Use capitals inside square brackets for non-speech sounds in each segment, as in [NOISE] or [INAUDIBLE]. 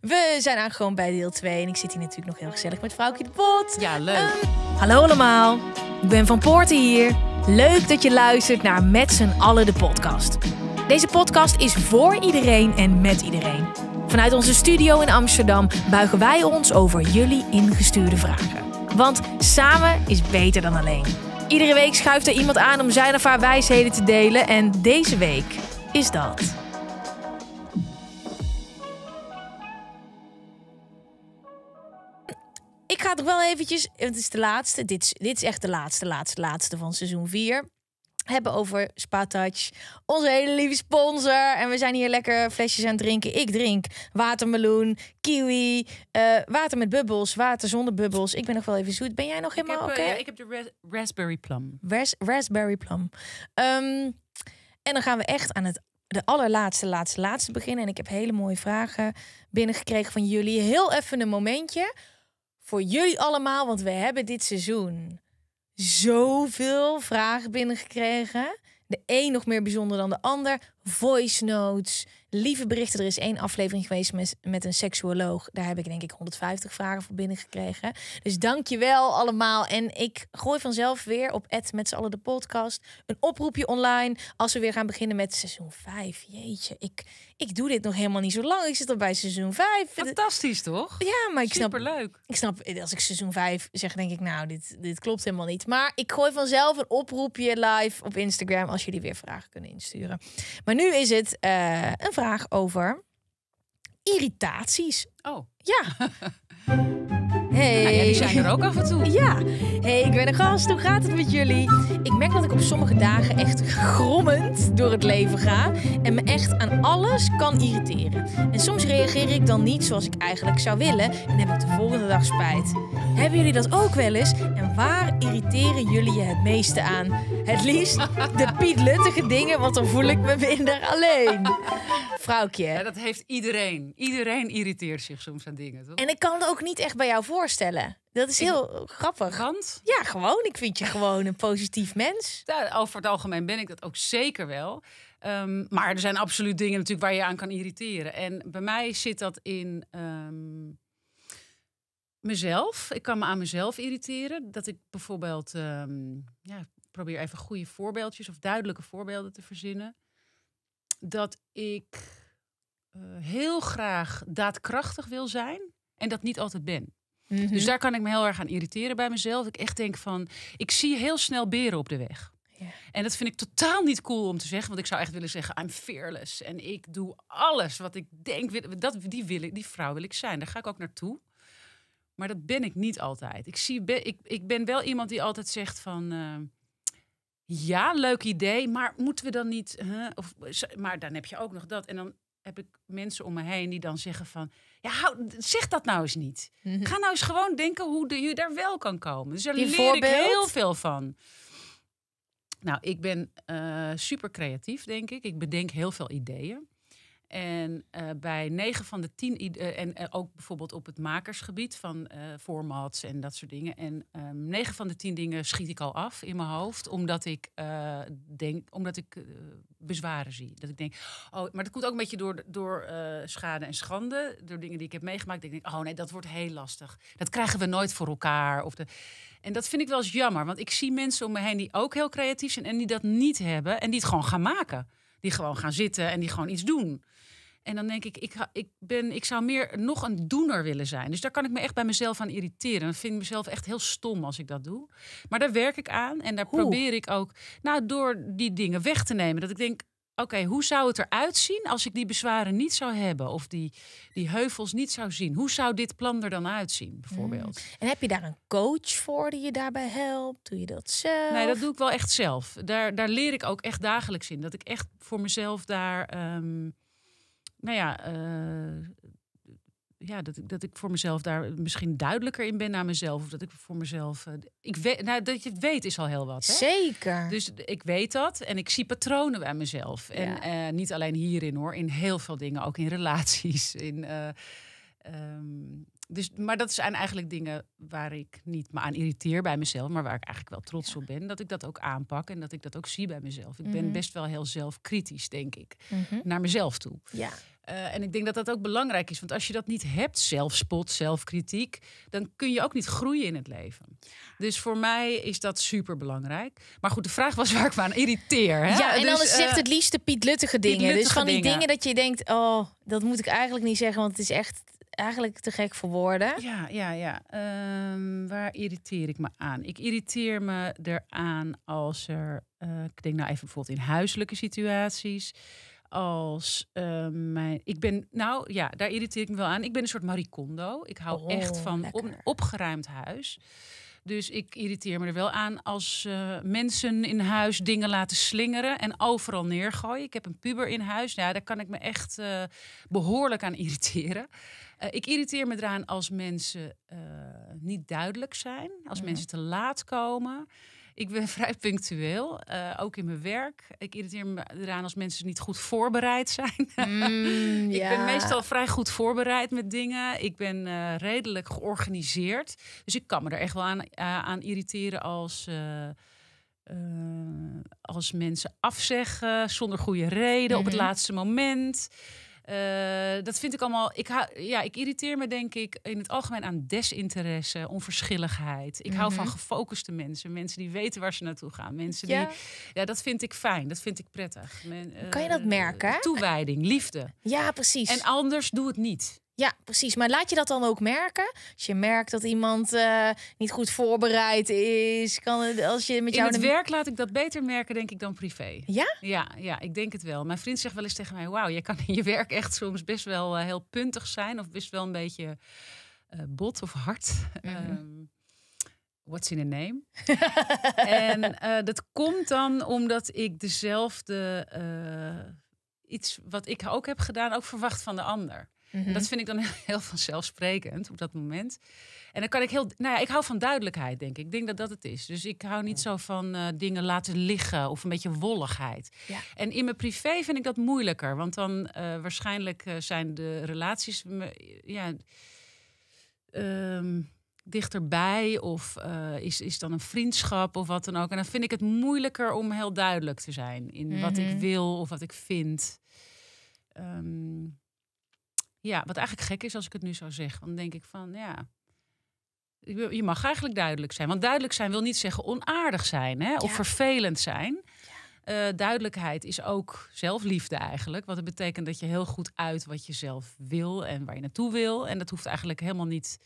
We zijn aangekomen bij deel 2 en ik zit hier natuurlijk nog heel gezellig met vrouwtje de pot. Ja, leuk. Ehm, hallo allemaal, ik ben Van Poorten hier. Leuk dat je luistert naar Met z'n allen de podcast. Deze podcast is voor iedereen en met iedereen. Vanuit onze studio in Amsterdam buigen wij ons over jullie ingestuurde vragen. Want samen is beter dan alleen. Iedere week schuift er iemand aan om zijn of haar wijsheden te delen en deze week is dat. wel eventjes, het is de laatste, dit is, dit is echt de laatste, laatste, laatste van seizoen 4 hebben over Spa Touch. Onze hele lieve sponsor. En we zijn hier lekker flesjes aan het drinken. Ik drink watermeloen, kiwi, eh, water met bubbels, water zonder bubbels. Ik ben nog wel even zoet. Ben jij nog helemaal eh, oké? Okay? ik heb de raspberry plum. raspberry plum. Ehm, en dan gaan we echt aan het de allerlaatste, laatste, laatste beginnen. En ik heb hele mooie vragen binnengekregen van jullie. Heel even een momentje voor jullie allemaal, want we hebben dit seizoen zoveel vragen binnengekregen. De een nog meer bijzonder dan de ander. Voice notes, lieve berichten. Er is één aflevering geweest met, met een seksuoloog. Daar heb ik denk ik 150 vragen voor binnengekregen. Dus dankjewel allemaal. En ik gooi vanzelf weer op Ed met z'n allen de podcast. Een oproepje online als we weer gaan beginnen met seizoen 5. Jeetje, ik, ik doe dit nog helemaal niet zo lang. Ik zit al bij seizoen 5. Fantastisch, toch? Ja, maar ik snap... Superleuk. Ik snap, als ik seizoen 5 zeg, denk ik, nou, dit, dit klopt helemaal niet. Maar ik gooi vanzelf een oproepje live op Instagram... als jullie weer vragen kunnen insturen. Maar nu is het eh, een vraag over irritaties. Oh. Ja. [LAUGHS] Hey. Nou die zijn er ook af en toe. Ja. Hey, ik ben een gast. Hoe gaat het met jullie? Ik merk dat ik op sommige dagen echt grommend door het leven ga en me echt aan alles kan irriteren. En soms reageer ik dan niet zoals ik eigenlijk zou willen en heb ik de volgende dag spijt. Hebben jullie dat ook wel eens? En waar irriteren jullie je het meeste aan? Het liefst de [LAUGHS] pietluttige dingen, want dan voel ik me minder alleen. Vrouwtje. Ja, dat heeft iedereen. Iedereen irriteert zich soms aan dingen, toch? En ik kan het ook niet echt bij jou voor voorstellen. Dat is heel grappig. Ja, gewoon. Ik vind je gewoon een positief mens. over het algemeen ben ik dat ook zeker wel. Ehm, maar er zijn absoluut dingen natuurlijk waar je aan kan irriteren. En bij mij zit dat in ehm, mezelf. Ik kan me aan mezelf irriteren. Dat ik bijvoorbeeld um, ja, probeer even goede voorbeeldjes of duidelijke voorbeelden te verzinnen. Dat ik eh, heel graag daadkrachtig wil zijn en dat niet altijd ben. Mhm. Dus daar kan ik me heel erg aan irriteren bij mezelf. Ik echt denk van, ik zie heel snel beren op de weg. En dat vind ik totaal niet cool om te zeggen, want ik zou echt willen zeggen: I'm fearless. En ik doe alles wat ik denk. Dat, die, wil die vrouw wil ik zijn. Daar ga ik ook naartoe. Maar dat ben ik niet altijd. Ik, zie, ik, ik ben wel iemand die altijd zegt van. Eh, ja, leuk idee, maar moeten we dan niet. Of, maar dan heb je ook nog dat. En dan heb ik mensen om me heen die dan zeggen van... Ja, hou, zeg dat nou eens niet. Mhm. Ga nou eens gewoon denken hoe je daar wel kan komen. Dus daar leer ik heel veel van. Nou, ik ben eh, super creatief, denk ik. Ik bedenk heel veel ideeën. En eh, bij negen van de tien, eh, en eh, ook bijvoorbeeld op het makersgebied van formats en dat soort dingen. En ehm, negen van de tien dingen schiet ik al af in mijn hoofd, omdat ik denk, omdat ik bezwaren zie. Dat ik denk, oh, maar dat komt ook een beetje door, door schade en schande, door dingen die ik heb meegemaakt. Ik denk, oh nee, dat wordt heel lastig. Dat krijgen we nooit voor elkaar. Of de... En dat vind ik wel eens jammer, want ik zie mensen om me heen die ook heel creatief zijn en die dat niet hebben en die het gewoon gaan maken. Die gewoon gaan zitten en die gewoon iets doen. En dan denk ik, ik, ik, ben, ik zou meer nog een doener willen zijn. Dus daar kan ik me echt bij mezelf aan irriteren. Dan vind ik mezelf echt heel stom als ik dat doe. Maar daar werk ik aan en daar probeer ik ook, nou, door die dingen weg te nemen. Dat ik denk, oké, hoe zou het eruit zien als ik die bezwaren niet zou hebben? Of die, die heuvels niet zou zien? Hoe zou dit plan er dan uitzien, bijvoorbeeld? Hmm. En heb je daar een coach voor die je daarbij helpt? Doe je dat zelf? Nee, dat doe ik wel echt zelf. Daar, daar leer ik ook echt dagelijks in. Dat ik echt voor mezelf daar... Ehm, nou ja, eh, ja dat, ik, dat ik voor mezelf daar misschien duidelijker in ben naar mezelf. Of dat ik voor mezelf. Eh, ik weet, nou, dat je het weet is al heel wat. Hè? Zeker. Dus ik weet dat en ik zie patronen bij mezelf. En eh, niet alleen hierin hoor, in heel veel dingen, ook in relaties. In, ehm, dus, maar dat zijn eigenlijk dingen waar ik niet me aan irriteer bij mezelf, maar waar ik eigenlijk wel trots op ben. Dat ik dat ook aanpak en dat ik dat ook zie bij mezelf. Ik ben mhm. best wel heel zelfkritisch, denk ik, mhm. naar mezelf toe. Ja. Eh, en ik denk dat dat ook belangrijk is, want als je dat niet hebt, zelfspot, zelfkritiek, dan kun je ook niet groeien in het leven. Dus voor mij is dat super belangrijk. Maar goed, de vraag was waar ik me aan irriteer. Hè? Ja, en dan dus, is eh, het liefste Piet Luttige dingen. dus van die dingen dat je denkt, oh, dat moet ik eigenlijk niet zeggen, want het is echt eigenlijk te gek voor woorden. Ja, ja, ja. Ehm, waar irriteer ik me aan? Ik irriteer me eraan als er, eh, ik denk nou even bijvoorbeeld in huiselijke situaties. Als ehm, mijn. Ik ben. Nou ja, daar irriteer ik me wel aan. Ik ben een soort Marie Kondo. Ik hou oh, echt van een opgeruimd huis. Dus ik irriteer me er wel aan als eh, mensen in huis dingen laten slingeren en overal neergooien. Ik heb een puber in huis. Ja, nou, daar kan ik me echt eh, behoorlijk aan irriteren. Eh, ik irriteer me eraan als mensen eh, niet duidelijk zijn, als mhm. mensen te laat komen. Ik ben [LAUGHS] vrij punctueel, eh, ook in mijn werk. Ik irriteer me eraan als mensen niet goed voorbereid zijn. [LAUGHS] Mm, ik ben meestal vrij goed voorbereid met dingen. Ik ben redelijk georganiseerd. Dus ik kan me er echt wel aan, aan irriteren als. als mensen afzeggen zonder goede reden op het mhm. laatste moment. Eh, dat vind ik allemaal. Ik, ja, ik irriteer me denk ik in het algemeen aan desinteresse, onverschilligheid. Ik hou van mhm. gefocuste mensen, mensen die weten waar ze naartoe gaan. Mensen ja. die. Ja, dat vind ik fijn, dat vind ik prettig. Men, kan je dat eh, merken? Toewijding, liefde. Ja, precies. En anders doe het niet. Ja, precies. Maar laat je dat dan ook merken? Als je merkt dat iemand eh, niet goed voorbereid is, kan het, als je met jou. In het werk laat ik dat beter merken, denk ik, dan privé. Ja? Ja, ja ik denk het wel. Mijn vriend zegt wel eens tegen mij: Wauw, je kan in je werk echt soms best wel eh, heel puntig zijn, of best wel een beetje uh, bot of hard. Mm what's in a name? [LAUGHS] en dat komt dan omdat ik dezelfde iets wat ik ook heb gedaan, ook verwacht van de ander. Dat mhm. vind ik dan [LAUGHS] heel vanzelfsprekend op dat moment. En dan kan ik heel. Nou ja, ik hou van duidelijkheid, denk ik. Ik denk dat dat het is. Dus ik hou niet zo van eh, dingen laten liggen of een beetje wolligheid. Ja. En in mijn privé vind ik dat moeilijker. Want dan uh, waarschijnlijk eh, zijn de relaties. ja, um, dichterbij of is, is dan een vriendschap of wat dan ook. En dan vind ik het moeilijker om heel duidelijk te zijn in wat ik mhm. wil of wat ik vind. Um, ja, wat eigenlijk gek is als ik het nu zo zeg. Dan denk ik van, ja, je mag eigenlijk duidelijk zijn. Want duidelijk zijn wil niet zeggen onaardig zijn hè? of vervelend zijn. Eh, duidelijkheid is ook zelfliefde eigenlijk. Want het betekent dat je heel goed uit wat je zelf wil en waar je naartoe wil. En dat hoeft eigenlijk helemaal niet.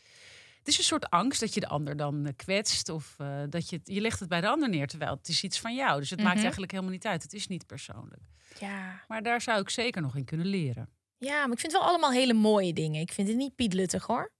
Het is een soort angst dat je de ander dan eh, kwetst. Of eh, dat je, je legt het bij de ander neer. Terwijl het is iets van jou. Dus het maakt mhm. eigenlijk helemaal niet uit. Het is niet persoonlijk. Ja. Maar daar zou ik zeker nog in kunnen leren. Ja, maar ik vind het wel allemaal hele mooie dingen. Ik vind het niet pietluttig hoor.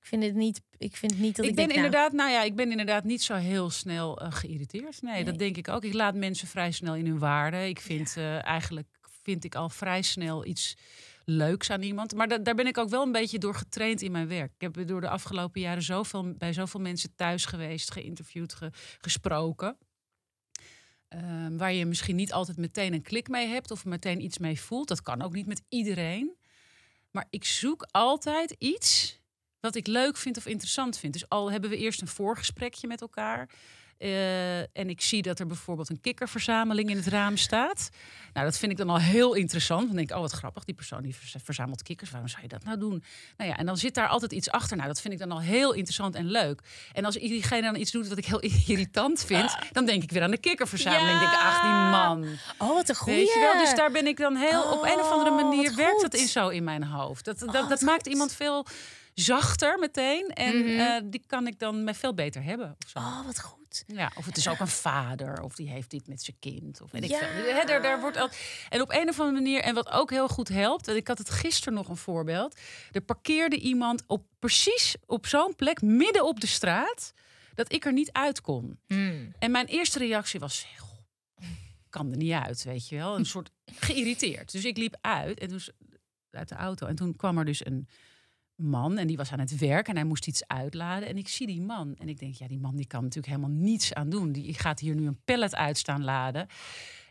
Ik vind het niet, ik vind niet dat ik, ik ben nou- inderdaad, nou... ja, ik ben inderdaad niet zo heel snel eh, geïrriteerd. Nee, dat denk ik ook. Ik laat mensen vrij snel in hun waarde. Ik vind eh, eigenlijk vind ik al vrij snel iets leuks aan iemand. Maar daar ben ik ook wel een beetje door getraind in mijn werk. Ik heb door de afgelopen jaren zoveel, bij zoveel mensen thuis geweest, geïnterviewd, gesproken. Ehm, waar je misschien niet altijd meteen een klik mee hebt of meteen iets mee voelt. Dat kan ook niet met iedereen. Maar ik zoek altijd iets wat ik leuk vind of interessant vind. Dus al hebben we eerst een voorgesprekje met elkaar. Eh, en ik zie dat er bijvoorbeeld een kikkerverzameling in het raam staat. Nou, dat vind ik dan al heel interessant. Dan denk ik, oh wat grappig, die persoon die verzamelt kikkers. Waarom zou je dat nou doen? Nou ja, en dan zit daar altijd iets achter. Nou, dat vind ik dan al heel interessant en leuk. En als iedereen dan iets doet wat ik heel [LAUGHS] irritant vind, ah. dan denk ik weer aan de kikkerverzameling. Ja. Denk ik, ach die man. Oh, wat een goeie. Weet je wel? Dus daar ben ik dan heel, op een of andere oh, manier werkt dat in zo in mijn hoofd. Dat, dat oh, maakt iemand veel zachter meteen. En mhm. eh, die kan ik dan veel beter hebben. Of Oh, wat goed. Ja, of het is ook een vader, of die heeft dit met zijn kind. Of weet ik ja. veel. daar, daar wordt al... En op een of andere manier, en wat ook heel goed helpt, en ik had het gisteren nog een voorbeeld. Er parkeerde iemand op precies op zo'n plek, midden op de straat, dat ik er niet uit kon. Hmm. En mijn eerste reactie was: kan er niet uit, weet je wel. Een soort geïrriteerd. Dus ik liep uit en dus uit de auto. En toen kwam er dus een man en die was aan het werk en hij moest iets uitladen. En ik zie die man en ik denk, ja, die man die kan natuurlijk helemaal niets aan doen. Die gaat hier nu een pallet uitstaan laden.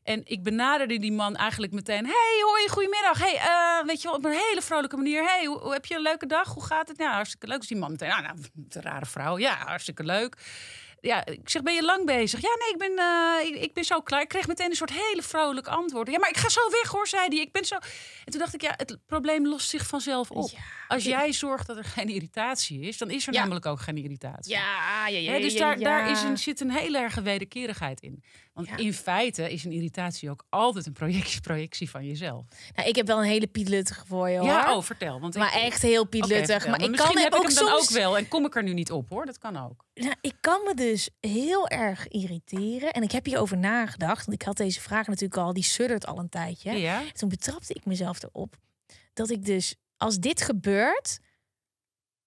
En ik benaderde die man eigenlijk meteen. Hey, hoi, goedemiddag. Hey, eh, weet je wel, op een hele vrolijke manier. Hey, hoe, heb je een leuke dag? Hoe gaat het? Nou, hartstikke leuk. Dus die man meteen, ah, nou, een rare vrouw. Ja, hartstikke leuk ja, ik zeg, ben je lang bezig? Ja, nee, ik ben, eh, ik, ben zo klaar. Ik kreeg meteen een soort hele vrolijk antwoord. Ja, maar ik ga zo weg hoor, zei hij. Ik ben zo... En toen dacht ik, ja, het probleem lost zich vanzelf op. Als jij zorgt dat er geen irritatie is, dan is er namelijk ook geen irritatie. Ja, ja, ja. dus daar, daar is een, zit een hele erge wederkerigheid in. Want in feite is een irritatie ook altijd een projectie, projectie van jezelf. Nou, ik heb wel een hele pietluttige voor je hoor. Ja, oh, vertel. Want maar echt heel pietluttig. Okay, maar, ik kan heb ook dan ook wel en kom ik er nu niet op hoor. Dat kan ook. Nou, ik kan me dus dus heel erg irriteren. En ik heb hierover nagedacht, want ik had deze vraag natuurlijk al, die suddert al een tijdje. Ja. Toen betrapte ik mezelf erop dat ik dus, als dit gebeurt,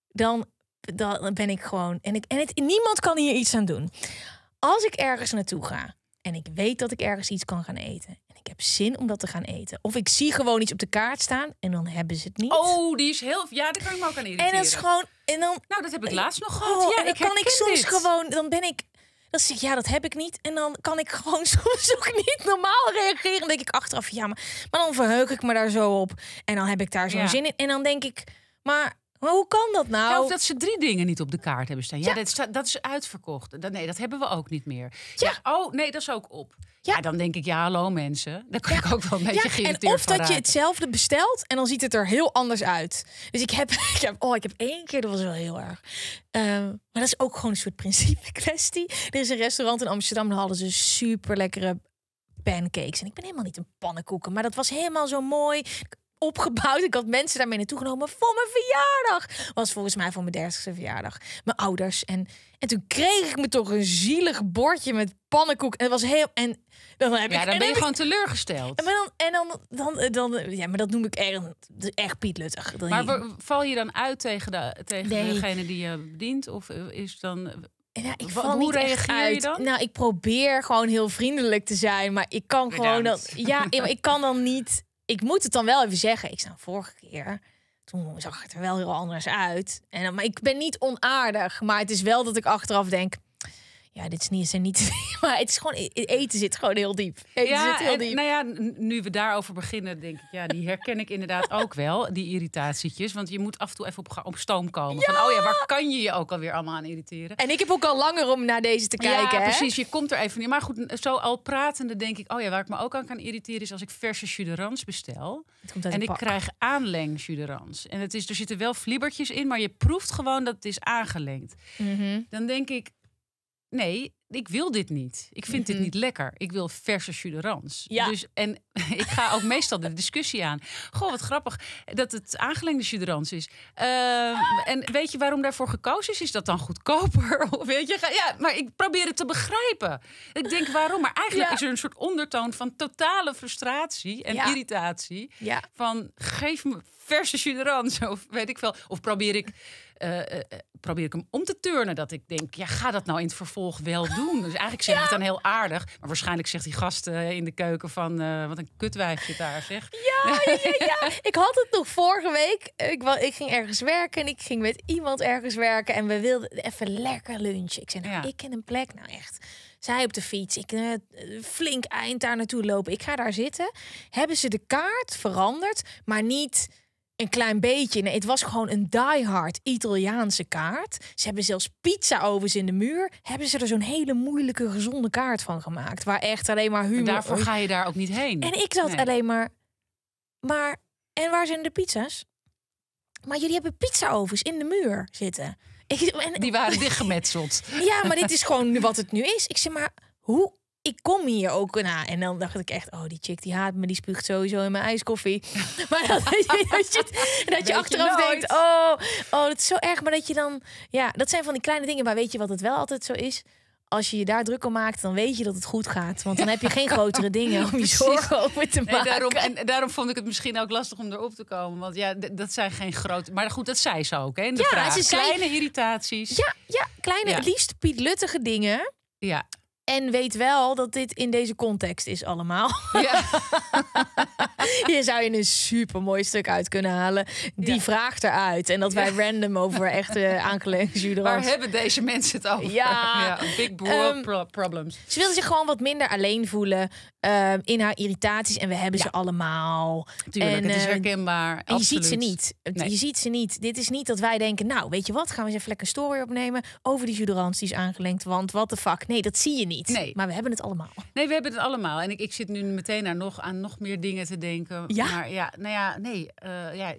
dan, dan ben ik gewoon. En, ik, en het, niemand kan hier iets aan doen. Als ik ergens naartoe ga en ik weet dat ik ergens iets kan gaan eten ik heb zin om dat te gaan eten. Of ik zie gewoon iets op de kaart staan en dan hebben ze het niet. Oh, die is heel... Ja, daar kan ik me ook aan irriteren. En is gewoon... En dan, nou, dat heb ik eh, laatst nog oh, gehad. ja, ik kan ik soms gewoon... Dan ben ik... Dan zeg ik, ja, dat heb ik niet. En dan kan ik gewoon [LAUGHS] soms ook niet normaal reageren. Dan denk ik achteraf, ja, maar, maar dan verheug ik me daar zo op. En dan heb ik daar zo'n zin in. En dan denk ik, maar hoe kan dat nou? Ja, of dat ze drie dingen niet op de kaart hebben staan. Ja, Dat, is, dat, is, uitverkocht. nee, dat hebben we ook niet meer. ja. Oh, nee, dat is ook op. Ja. dan denk ik, ja, hallo mensen. Daar kan ik ook wel een beetje ja, Of dat je hetzelfde bestelt en dan ziet het er heel anders uit. Dus ik heb, [LAUGHS] ik heb oh, ik heb één keer, dat was wel heel erg. Ehm, maar dat is ook gewoon een soort principe kwestie. Er is een restaurant in Amsterdam, daar hadden ze super lekkere pancakes. En ik ben helemaal niet een pannenkoeken, maar dat was helemaal zo mooi opgebouwd. Ik had mensen daarmee naartoe genomen voor mijn verjaardag. Was volgens mij voor mijn dertigste verjaardag. Mijn ouders. En, en toen kreeg ik me toch een zielig bordje met pannenkoek. En het was heel. En dan heb ik, ja, dan ben je gewoon teleurgesteld. En dan, en dan, dan, dan, Ja, maar dat noem ik echt, echt Piet maar val je dan uit tegen, de, tegen degene die je bedient? Of is dan. ik val Hoe niet reageer uit. je dan? Nou, ik probeer gewoon heel vriendelijk te zijn, maar ik kan gewoon dat. Ja, [LAUGHS] ik kan dan niet ik moet het dan wel even zeggen. Ik zei, vorige keer, toen zag het er wel heel anders uit. En, maar ik ben niet onaardig. Maar het is wel dat ik achteraf denk, ja, dit is niet, zijn niet. [LAUGHS] Maar het is gewoon. E-, e-, eten zit gewoon heel diep. Eten ja, zit heel diep. En, nou ja, nu we daarover beginnen, denk ik. Ja, die herken ik inderdaad [LAUGHS] ook wel. Die irritatietjes. Want je moet af en toe even op, op stoom komen. Van, oh ja, waar kan je je ook alweer allemaal aan irriteren? En ik heb ook al langer om naar deze te kijken. Ja, precies. Je komt er even niet. Maar goed, zo al pratende denk ik. Oh ja, waar ik me ook aan kan irriteren is als ik verse juderans bestel. en ik krijg aanleng juderans En het is, er zitten wel vliebertjes in, maar je proeft gewoon dat het is aangelengd. Mhm. Dan denk ik nee, ik wil dit niet. Ik vind dit mhm. niet lekker. Ik wil verse chuderans. Ja. Dus, en [LAUGHS] ik ga ook meestal de discussie aan. Goh, wat grappig dat het aangelengde chuderans is. Ehm, en weet je waarom daarvoor gekozen is? Is dat dan goedkoper? [LAUGHS] Of weet je, ja, maar ik probeer het te begrijpen. Ik denk waarom, maar eigenlijk is er een soort ondertoon van totale frustratie en ja. irritatie. Van geef me verse chuderans [LAUGHS] of weet ik veel. Of probeer ik eh, eh, eh, probeer ik hem om te turnen. Dat ik denk, ja, ga dat nou in het vervolg wel doen? Dus eigenlijk zeg ik het dan heel aardig. Maar waarschijnlijk zegt die gast in de keuken van... wat een kutwijfje daar, zeg. Ja, ja, ja, ik had het nog vorige week. Ik, ik ging ergens werken en ik ging met iemand ergens werken. En we wilden even lekker lunchen. Ik zei, nou, ik ken een plek. Nou, echt zij op de fiets. Ik flink eind daar naartoe lopen. Ik ga daar zitten. Hebben ze de kaart veranderd, maar niet een klein beetje. Nee, het was gewoon een diehard Italiaanse kaart. Ze hebben zelfs pizza ovens in de muur. Hebben ze er zo'n hele moeilijke, gezonde kaart van gemaakt. Waar echt alleen maar humor... daarvoor ga je daar ook niet heen. En ik zat alleen maar... Maar, en waar zijn de pizza's? Maar jullie hebben pizza ovens in de muur zitten. Ik, en, die waren dichtgemetseld. ja, maar dit is gewoon wat het nu is. Ik zeg maar, hoe ik kom hier ook na. En dan dacht ik echt, oh, die chick die haat me, die spuugt sowieso in mijn ijskoffie. [LAUGHS] maar dat, je, dat je, dat je achteraf denkt, oh, oh, dat is zo erg. Maar dat je dan, ja, dat zijn van die kleine dingen. Maar weet je wat het wel altijd zo is? als je je daar druk om maakt, dan weet je dat het goed gaat. Want dan heb je geen [LAUGHS] grotere dingen om je zorgen over te maken. En daarom, en daarom vond ik het misschien ook lastig om erop te komen. Want ja, dat zijn geen grote... Maar goed, dat zij ze ook, hè? ja, kleine irritaties. Ja, ja kleine, ja. liefst luttige dingen. Ja. En weet wel dat dit in deze context is allemaal. Ja. [LAUGHS] Hier zou je een super mooi stuk uit kunnen halen. Die vraagt eruit. En dat wij random over echte [LAUGHS] aangelegenheden. Waar hebben deze mensen het over? Ja, [LAUGHS] big bro ehm, problems. Ze wilden zich gewoon wat minder alleen voelen. Ehm, in haar irritaties. En we hebben ze allemaal. Tuurlijk, en, het is ehm, herkenbaar. En je ziet ze niet. Je ziet ze niet. Dit is niet dat wij denken, nou, weet je wat, gaan we eens even lekker een story opnemen over die juderans die is aangelengd. Want wat de fuck. Nee, dat zie je niet. Nee. Maar we hebben het allemaal. Nee, we hebben het allemaal. En ik, ik zit nu meteen nog, aan nog meer dingen te denken. Ja? Maar ja, nou ja, nee. Eh, ja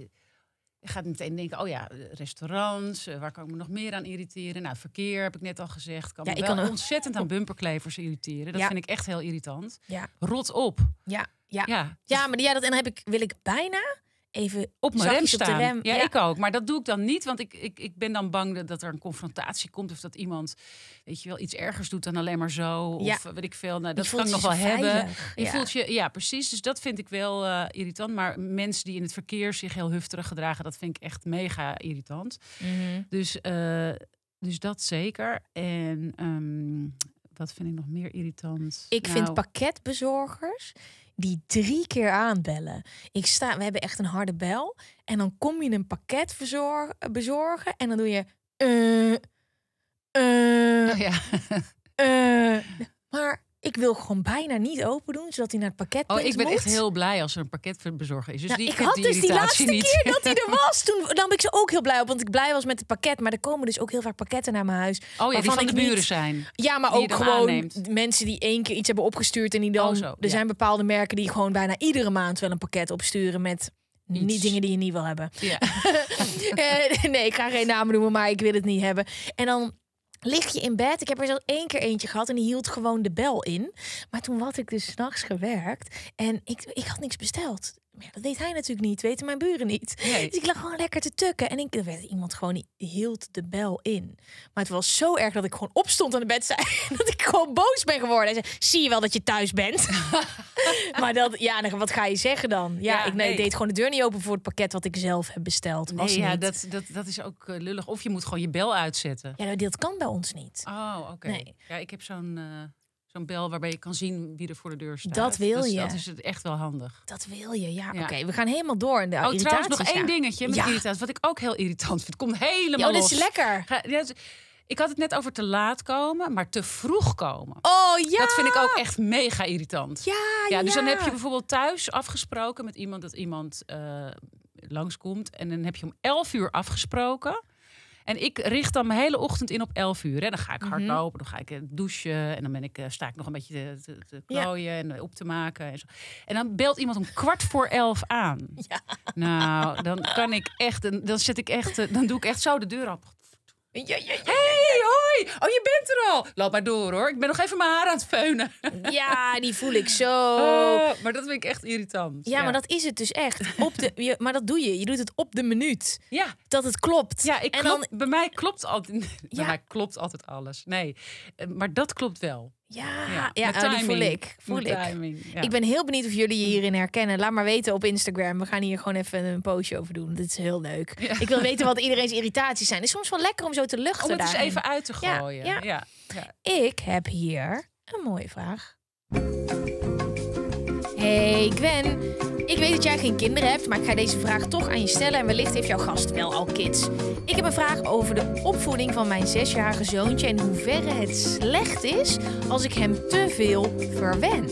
je gaat meteen denken, oh ja, restaurants, eh, waar kan ik me nog meer aan irriteren? Nou, verkeer heb ik net al gezegd. Kan me ik wel kan ontzettend aan bumperklevers irriteren. Dat vind ik echt heel irritant. Ja. Rot op. Ja, ja. Ja. ja, dus maar ja, dat en heb ik, wil ik bijna even op mijn rem staan. Ja, ik ook. Maar dat doe ik dan niet, want ik, ik, ik ben dan bang dat er een confrontatie komt of dat iemand, weet je wel, iets ergers doet dan alleen maar zo of ja. weet ik veel. Nou, dat kan nog wel hebben. Je ja. voelt je, ja, precies. Dus dat vind ik wel eh, irritant. Maar mensen die in het verkeer zich heel hufterig gedragen, dat vind ik echt mega irritant. Mm Dus eh, dus dat zeker. En ehm, wat vind ik nog meer irritant? Ik vind nou. pakketbezorgers die drie keer aanbellen. Ik sta, we hebben echt een harde bel. En dan kom je een pakket verzorg, bezorgen en dan doe je. Uh, uh, ja. uh, maar ik wil gewoon bijna niet open doen, zodat hij naar het pakket Oh, ik ben echt heel blij als er een bezorgen is. Dus nou, die ik had die dus die laatste keer dat hij er [LAUGHS] was. Toen ben ik ze ook heel blij op, want ik blij was met het pakket. Maar er komen dus ook heel vaak pakketten naar mijn huis. Oh ja, die van de buren zijn. Ja, maar ook gewoon mensen die één keer iets hebben opgestuurd en die dan... Oh, zo, er zijn bepaalde merken die gewoon bijna iedere maand wel een pakket opsturen met... Niet dingen die je niet wil hebben. Ja. [LAUGHS] Eh, nee, ik ga geen namen noemen, maar ik wil het niet hebben. En dan lig je in bed. Ik heb er zo één keer eentje gehad en die hield gewoon de bel in. Maar toen had ik dus s'nachts gewerkt en ik, ik had niks besteld. Maar ja, dat deed hij natuurlijk niet, weten mijn buren niet. Dus ik lag gewoon lekker te tukken. En ik, werd iemand gewoon die hield de bel in. Maar het was zo erg dat ik gewoon opstond aan de bed zei [LAUGHS] dat ik gewoon boos ben geworden. Hij zei, zie je wel dat je thuis bent? [LAUGHS] maar dat, ja, nou, wat ga je zeggen dan? Ja, ik nee, deed gewoon de deur niet open voor het pakket wat ik zelf heb besteld. ja, Dat, dat, dat is ook eh, lullig. Of je moet gewoon je bel uitzetten. Ja, nou, dat kan bij ons niet. Oh, oké. Ja, ik heb zo'n... Eh, zo'n bel waarbij je kan zien wie er voor de deur staat. Dat wil je. Dat is, echt wel handig. Dat wil je, ja. Oké, we gaan helemaal door in de oh, trouwens nog één dingetje met ja. irritaties. Wat ik ook heel irritant vind. Komt helemaal Oh, dat is lekker. Dus, ik had het net over te laat komen, maar te vroeg komen. Oh ja! Dat vind ik ook echt mega irritant. Ja, ja. Dus dan heb je bijvoorbeeld thuis afgesproken met iemand dat iemand... Eh, langskomt. En dan heb je om 11 uur afgesproken. En ik richt dan mijn hele ochtend in op 11 uur. En dan ga ik hardlopen, mhm. dan ga ik eh, douchen. En dan ben ik, eh, sta ik nog een beetje te, te klooien en eh, op te maken. En, zo. en dan belt iemand om kwart voor 11 aan. [LAUGHS] Ja. Nou, dan kan ik echt, dan zet ik echt, dan doe ik echt zo de deur op hey, hoi! Oh, je bent er al! Loop maar door hoor. Ik ben nog even mijn haar aan het feunen. [LAUGHS] Ja, die voel ik zo. Oh, maar dat vind ik echt irritant. Ja, maar dat is het dus echt. Op de, maar dat doe je. Je doet het op de minuut. Ja. Dat het klopt. Ja, ik en bij mij klopt altijd. [LAUGHS] Bij mij klopt altijd alles. Nee, eh, maar dat klopt wel. Ja, ja, ja oh, voel ik. Voel ik. ik ben heel benieuwd of jullie je hierin herkennen. Laat maar weten op Instagram. We gaan hier gewoon even een postje over doen. Dit is heel leuk. Ik wil weten wat iedereen's irritaties zijn. Het is soms wel lekker om zo te luchten. Om het eens even uit te gooien. Ja, Ik heb hier een mooie vraag. Hey Gwen, ik weet dat jij geen kinderen hebt, maar ik ga deze vraag toch aan je stellen en wellicht heeft jouw gast wel al kids. Ik heb een vraag over de opvoeding van mijn zesjarige zoontje en hoe hoeverre het slecht is als ik hem te veel verwen.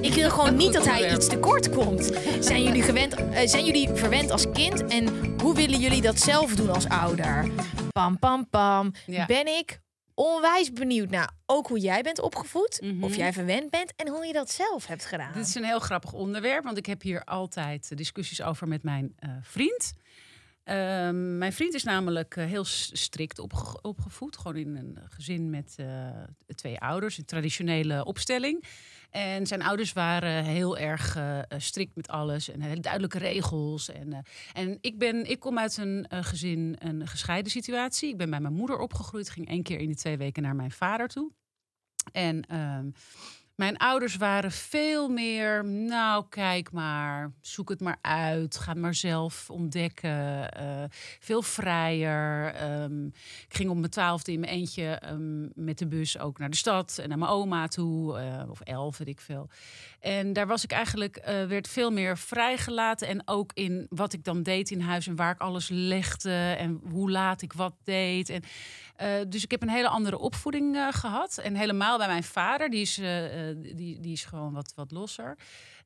Ik wil gewoon niet dat hij iets tekort komt. Zijn jullie, gewend, eh, zijn jullie verwend als kind en hoe willen jullie dat zelf doen als ouder? Pam, pam, pam. Ben ik onwijs benieuwd naar ook hoe jij bent opgevoed, mhm. of jij verwend bent en hoe je dat zelf hebt gedaan. Dit is een heel grappig onderwerp, want ik heb hier altijd eh, discussies over met mijn eh, vriend. Ehm, mijn vriend is namelijk eh, heel strikt opgevoed, gewoon in een gezin met twee ouders, een traditionele opstelling. En zijn ouders waren heel erg eh, eh, strikt met alles en hele duidelijke regels. En, eh, en ik, ben, ik kom uit een gezin, een gescheiden situatie. Ik ben bij mijn moeder opgegroeid, ging één keer in de twee weken naar mijn vader toe. En ehm, mijn ouders waren veel meer, nou kijk maar, zoek het maar uit, ga maar zelf ontdekken. Eh, veel vrijer. Ehm, ik ging op mijn twaalfde in mijn eentje ehm, met de bus ook naar de stad en naar mijn oma toe, eh, of elf, weet ik veel. En daar was ik eigenlijk, eh, werd veel meer vrijgelaten en ook in wat ik dan deed in huis en waar ik alles legde en hoe laat ik wat deed. En eh, dus ik heb een hele andere opvoeding eh, gehad. En helemaal bij mijn vader, die is, eh, die, die is gewoon wat, wat losser.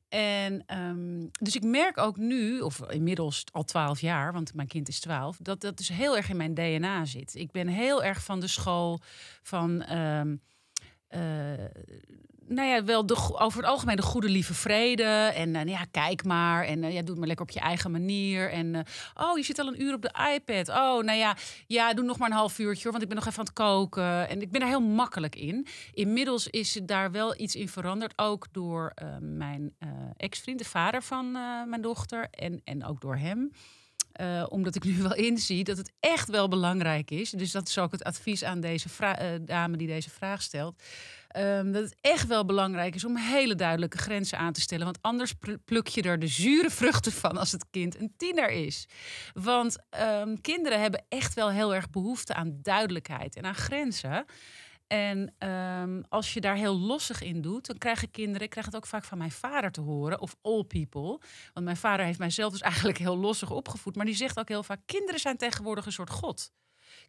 En ehm, dus ik merk ook nu, of inmiddels al twaalf jaar, want mijn kind is twaalf, dat dat dus heel erg in mijn DNA zit. Ik ben heel erg van de school, van ehm, uh, nou ja, wel de, over het algemeen de goede lieve vrede. En eh, ja, kijk maar. En eh, ja, doe het maar lekker op je eigen manier. En oh, je zit al een uur op de iPad. Oh, nou ja, ja, doe nog maar een half uurtje want ik ben nog even aan het koken. En ik ben daar heel makkelijk in. Inmiddels is daar wel iets in veranderd. Ook door mijn ex-vriend, de vader van mijn dochter. En, en ook door hem. Eh, omdat ik nu wel [LAUGHS] inzie dat het echt wel belangrijk is. Dus dat is ook het advies aan deze eh, dame die deze vraag stelt. Ehm, dat het echt wel belangrijk is om hele duidelijke grenzen aan te stellen. Want anders pluk je er de zure vruchten van als het kind een tiener is. Want ehm, kinderen hebben echt wel heel erg behoefte aan duidelijkheid en aan grenzen. En ehm, als je daar heel lossig in doet, dan krijgen kinderen, ik krijg het ook vaak van mijn vader te horen, of all people. Want mijn vader heeft mijzelf dus eigenlijk heel lossig opgevoed. Maar die zegt ook heel vaak: kinderen zijn tegenwoordig een soort God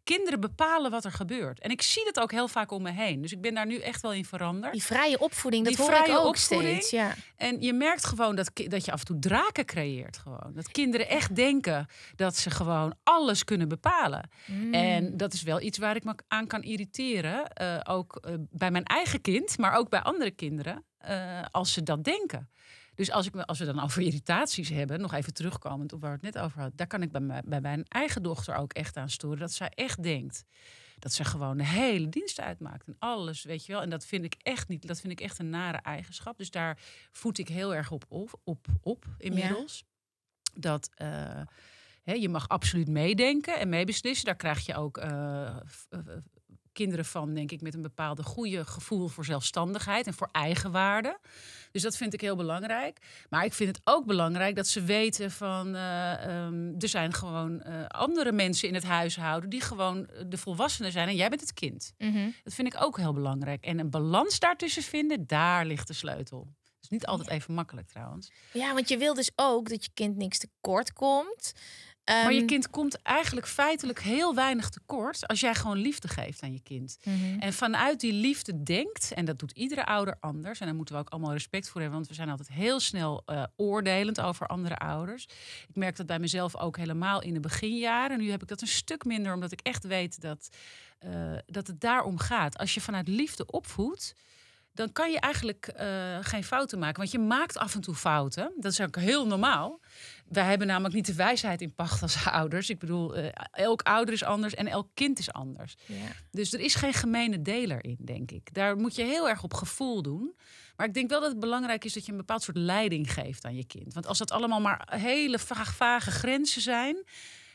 kinderen bepalen wat er gebeurt. En ik zie dat ook heel vaak om me heen. Dus ik ben daar nu echt wel in veranderd. Die vrije opvoeding, dat Die hoor ik ook steeds. Ja. En je merkt gewoon dat, dat je af en toe draken creëert. Gewoon. Dat kinderen echt denken dat ze gewoon alles kunnen bepalen. Mm. En dat is wel iets waar ik me aan kan irriteren. Eh, ook eh, bij mijn eigen kind, maar ook bij andere kinderen. Eh, als ze dat denken. Dus als, ik, als we dan over irritaties hebben, nog even terugkomend op waar we het net over hadden, daar kan ik bij, mijn, bij mijn eigen dochter ook echt aan storen. Dat zij echt denkt dat ze gewoon de hele dienst uitmaakt en alles, weet je wel. En dat vind ik echt niet, dat vind ik echt een nare eigenschap. Dus daar voed ik heel erg op op, op, inmiddels. Dat. Eh, je mag absoluut meedenken en meebeslissen. Daar krijg je ook eh, eh, kinderen van, denk ik, met een bepaalde goede gevoel voor zelfstandigheid en voor eigenwaarde. Dus dat vind ik heel belangrijk. Maar ik vind het ook belangrijk dat ze weten van eh, ehm, er zijn gewoon eh, andere mensen in het huishouden die gewoon eh, de volwassenen zijn en jij bent het kind. Mhm. Dat vind ik ook heel belangrijk. En een balans daartussen vinden, daar ligt de sleutel. Dat is niet altijd even makkelijk trouwens. Ja, want je wil dus ook dat je kind niks tekort komt maar je ehm, kind komt eigenlijk feitelijk heel weinig tekort als jij gewoon liefde geeft aan je kind. Mhm. En vanuit die liefde denkt, en dat doet iedere ouder anders, en daar moeten we ook allemaal respect voor hebben, want we zijn altijd heel snel eh, oordelend over andere ouders. Ik merk dat bij mezelf ook helemaal in de beginjaren. Nu heb ik dat een stuk minder, omdat ik echt weet dat, eh, dat het daarom gaat. Als je vanuit liefde opvoedt, dan kan je eigenlijk eh, geen fouten maken. Want je maakt af en toe fouten. Dat is ook heel normaal. Wij hebben namelijk niet de wijsheid in pacht als [LAUGHS] ouders. Ik bedoel, eh, elk ouder is anders en elk kind is anders. Ja. Dus er is geen gemene deler in, denk ik. Daar moet je heel erg op gevoel doen. Maar ik denk wel dat het belangrijk is dat je een bepaald soort leiding geeft aan je kind. Want als dat allemaal maar hele vage grenzen zijn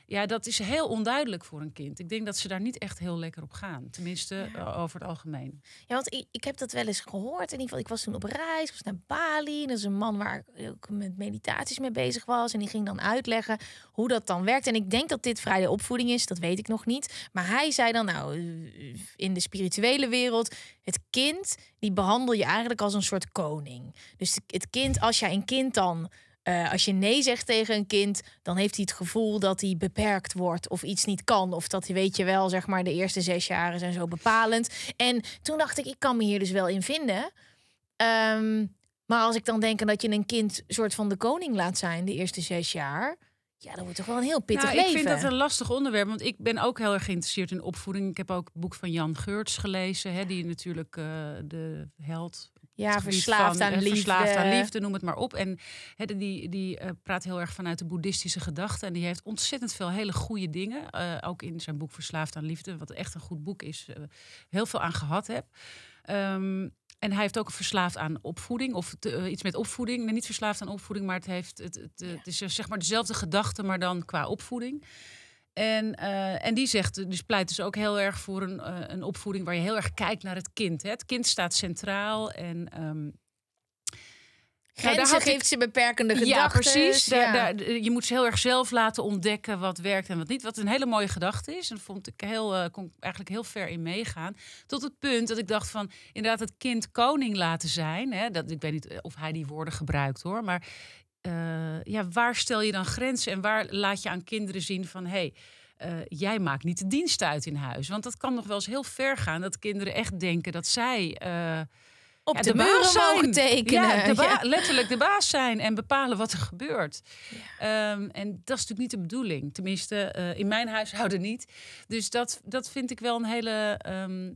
ja, dat is heel onduidelijk voor een kind. Ik denk dat ze daar niet echt heel lekker op gaan. Tenminste, eh, over het algemeen. Ja, want ik, heb dat wel eens gehoord. In ieder geval, ik was toen op reis, was naar Bali. Dat is een man waar ik ook met meditaties mee bezig was. En die ging dan uitleggen hoe dat dan werkt. En ik denk dat dit vrije opvoeding is, dat weet ik nog niet. Maar hij zei dan, nou, eh, in de spirituele wereld, het kind, die behandel je eigenlijk als een soort koning. Dus het kind, als jij een kind dan eh, als je nee zegt tegen een kind, dan heeft hij het gevoel dat hij beperkt wordt of iets niet kan. Of dat hij, weet je wel, zeg maar, de eerste zes jaren zijn zo bepalend. En toen dacht ik, ik kan me hier dus wel in vinden. Ehm, maar als ik dan denk dat je een kind soort van de koning laat zijn de eerste zes jaar. Ja, dat wordt toch wel een heel pittig nou, ik leven. Ik vind dat een lastig onderwerp, want ik ben ook heel erg geïnteresseerd in opvoeding. Ik heb ook het boek van Jan Geurts gelezen, hè, die natuurlijk eh, de held ja, verslaafd, aan eh, liefde. verslaafd aan liefde, noem het maar op. En he, die, die eh, praat heel erg vanuit de boeddhistische gedachte. En die heeft ontzettend veel hele goede dingen. Eh, ook in zijn boek Verslaafd aan Liefde, wat echt een goed boek is, heel veel aan gehad heb. Ehm, en hij heeft ook verslaafd aan opvoeding, of iets met opvoeding. Nee, niet verslaafd aan opvoeding, maar het, heeft het, het, het is zeg maar dezelfde gedachte, maar dan qua opvoeding. En, eh, en die zegt, dus pleit dus ook heel erg voor een, eh, een opvoeding waar je heel erg kijkt naar het kind. Hè? Het kind staat centraal en. Um, geeft ze beperkende gedachten. Dus ja, precies. Daar, je moet ze heel erg zelf laten ontdekken wat werkt en wat niet. Wat een hele mooie gedachte is. En vond ik heel, uh, kon eigenlijk heel ver in meegaan. Tot het punt dat ik dacht van inderdaad het kind koning laten zijn. Hè, dat, ik weet niet of hij die woorden gebruikt hoor. Maar eh, ja, waar stel je dan grenzen en waar laat je aan kinderen zien van hey, eh, jij maakt niet de dienst uit in huis? Want dat kan nog wel eens heel ver gaan dat kinderen echt denken dat zij. Eh, op de, de muren tekenen. [LAUGHS] Ja, letterlijk de baas zijn en bepalen wat er gebeurt. Ehm, en dat is natuurlijk niet de bedoeling. Tenminste, in mijn huishouden niet. Dus dat, dat vind ik wel een hele ehm,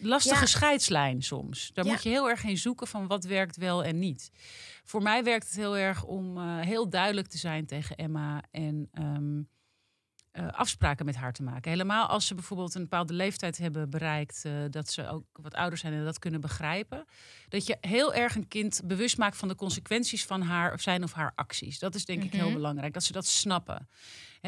lastige scheidslijn soms. Daar moet je heel erg in zoeken van wat werkt wel en niet. Voor mij werkt het heel erg om eh, heel duidelijk te zijn tegen Emma en ehm, eh, afspraken met haar te maken. Helemaal als ze bijvoorbeeld een bepaalde leeftijd hebben bereikt, eh, dat ze ook wat ouder zijn en dat kunnen begrijpen. Dat je heel erg een kind bewust maakt van de consequenties van haar of zijn of haar acties. Dat is denk ik heel mhm. belangrijk, dat ze dat snappen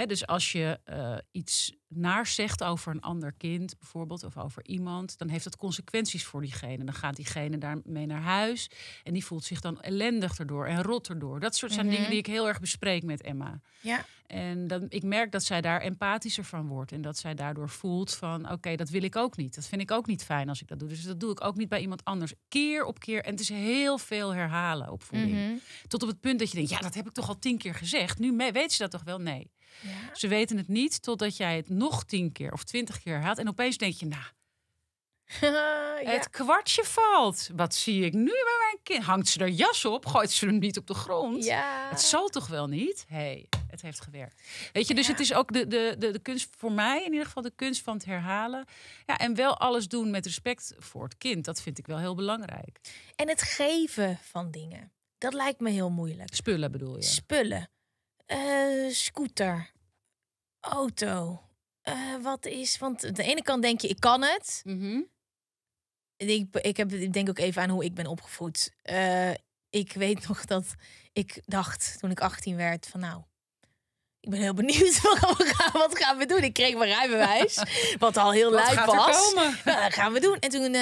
dus als je eh, iets naar zegt over een ander kind, bijvoorbeeld, of over iemand, dan heeft dat consequenties voor diegene. Dan gaat diegene daarmee naar huis en die voelt zich dan ellendig erdoor en rot erdoor. Dat soort zijn dingen mhm. die ik heel erg bespreek met Emma. Ja. En dan, ik merk dat zij daar empathischer van wordt en dat zij daardoor voelt van, oké, dat wil ik ook niet. Dat vind ik ook niet fijn als ik dat doe. Dus dat doe ik ook niet bij iemand anders. Keer op keer. En het is heel veel herhalen opvoeding. Mm Tot op het punt dat je denkt, ja, dat heb ik toch al tien keer gezegd. Nu weet ze dat toch wel? Nee. Ja. Ze weten het niet totdat jij het nog tien keer of twintig keer haalt En opeens denk je, nou, [LAUGHS] ja. Het kwartje valt. Wat zie ik nu bij mijn kind? Hangt ze er jas op? Gooit ze hem niet op de grond? Het zal toch wel niet? hey, het heeft gewerkt. Weet je, dus het is ook de, de, de, de, kunst voor mij, in ieder geval de kunst van het herhalen. Ja, en wel alles doen met respect voor het kind. Dat vind ik wel heel belangrijk. En het geven van dingen. Dat lijkt me heel moeilijk. Spullen bedoel je? Spullen. Eh, scooter. Auto. Eh, wat is... Want aan de ene kant denk je, ik kan het. Mhm. ik, ik, heb, ik denk ook even aan hoe ik ben opgevoed. Eh, ik weet nog dat ik dacht toen ik 18 werd van nou... Ik ben heel [LAUGHS] benieuwd wat gaan, wat gaan we doen. Ik kreeg mijn rijbewijs, [LAUGHS] wat al heel lui was. dat gaan we doen. En toen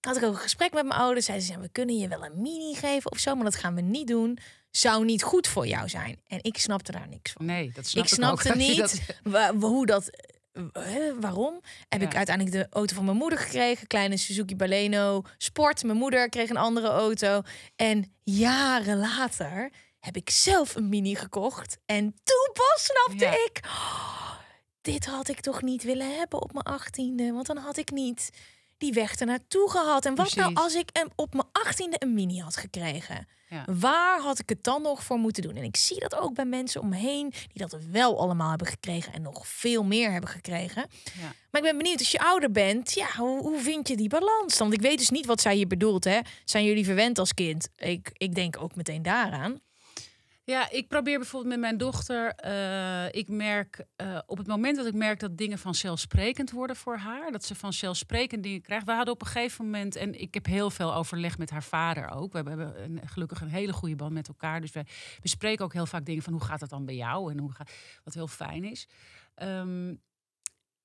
had ik ook een gesprek met mijn ouders. Zeiden ze, we kunnen je wel een mini geven of zo, maar dat gaan we niet doen zou niet goed voor jou zijn. En ik snapte daar niks van. Nee, dat snap ik, ik snapte [LAUGHS] niet hoe dat waarom? Heb ik uiteindelijk de auto van mijn moeder gekregen. Kleine Suzuki Baleno Sport. Mijn moeder kreeg een andere auto. En jaren later heb ik zelf een mini gekocht. En toen pas snapte ik... Oh, dit had ik toch niet willen hebben op mijn achttiende. Want dan had ik niet die weg ernaartoe gehad. En wat nou als ik hem op mijn achttiende een mini had gekregen? Waar had ik het dan nog voor moeten doen? En ik zie dat ook bij mensen om me heen die dat wel allemaal hebben gekregen en nog veel meer hebben gekregen. Ja. Maar ik ben benieuwd, als je ouder bent, ja, hoe, hoe, vind je die balans? Want ik weet dus niet wat zij hier bedoelt. Hè? Zijn jullie verwend als kind? Ik, ik denk ook meteen daaraan. Ja, ik probeer bijvoorbeeld met mijn dochter. Eh, ik merk eh, op het moment dat ik merk dat dingen vanzelfsprekend worden voor haar, dat ze vanzelfsprekend dingen krijgt. We hadden op een gegeven moment, en ik heb heel veel overleg met haar vader ook. We hebben een, gelukkig een hele goede band met elkaar. Dus we bespreken ook heel vaak dingen van hoe gaat dat dan bij jou en hoe gaat, wat heel fijn is. Ehm,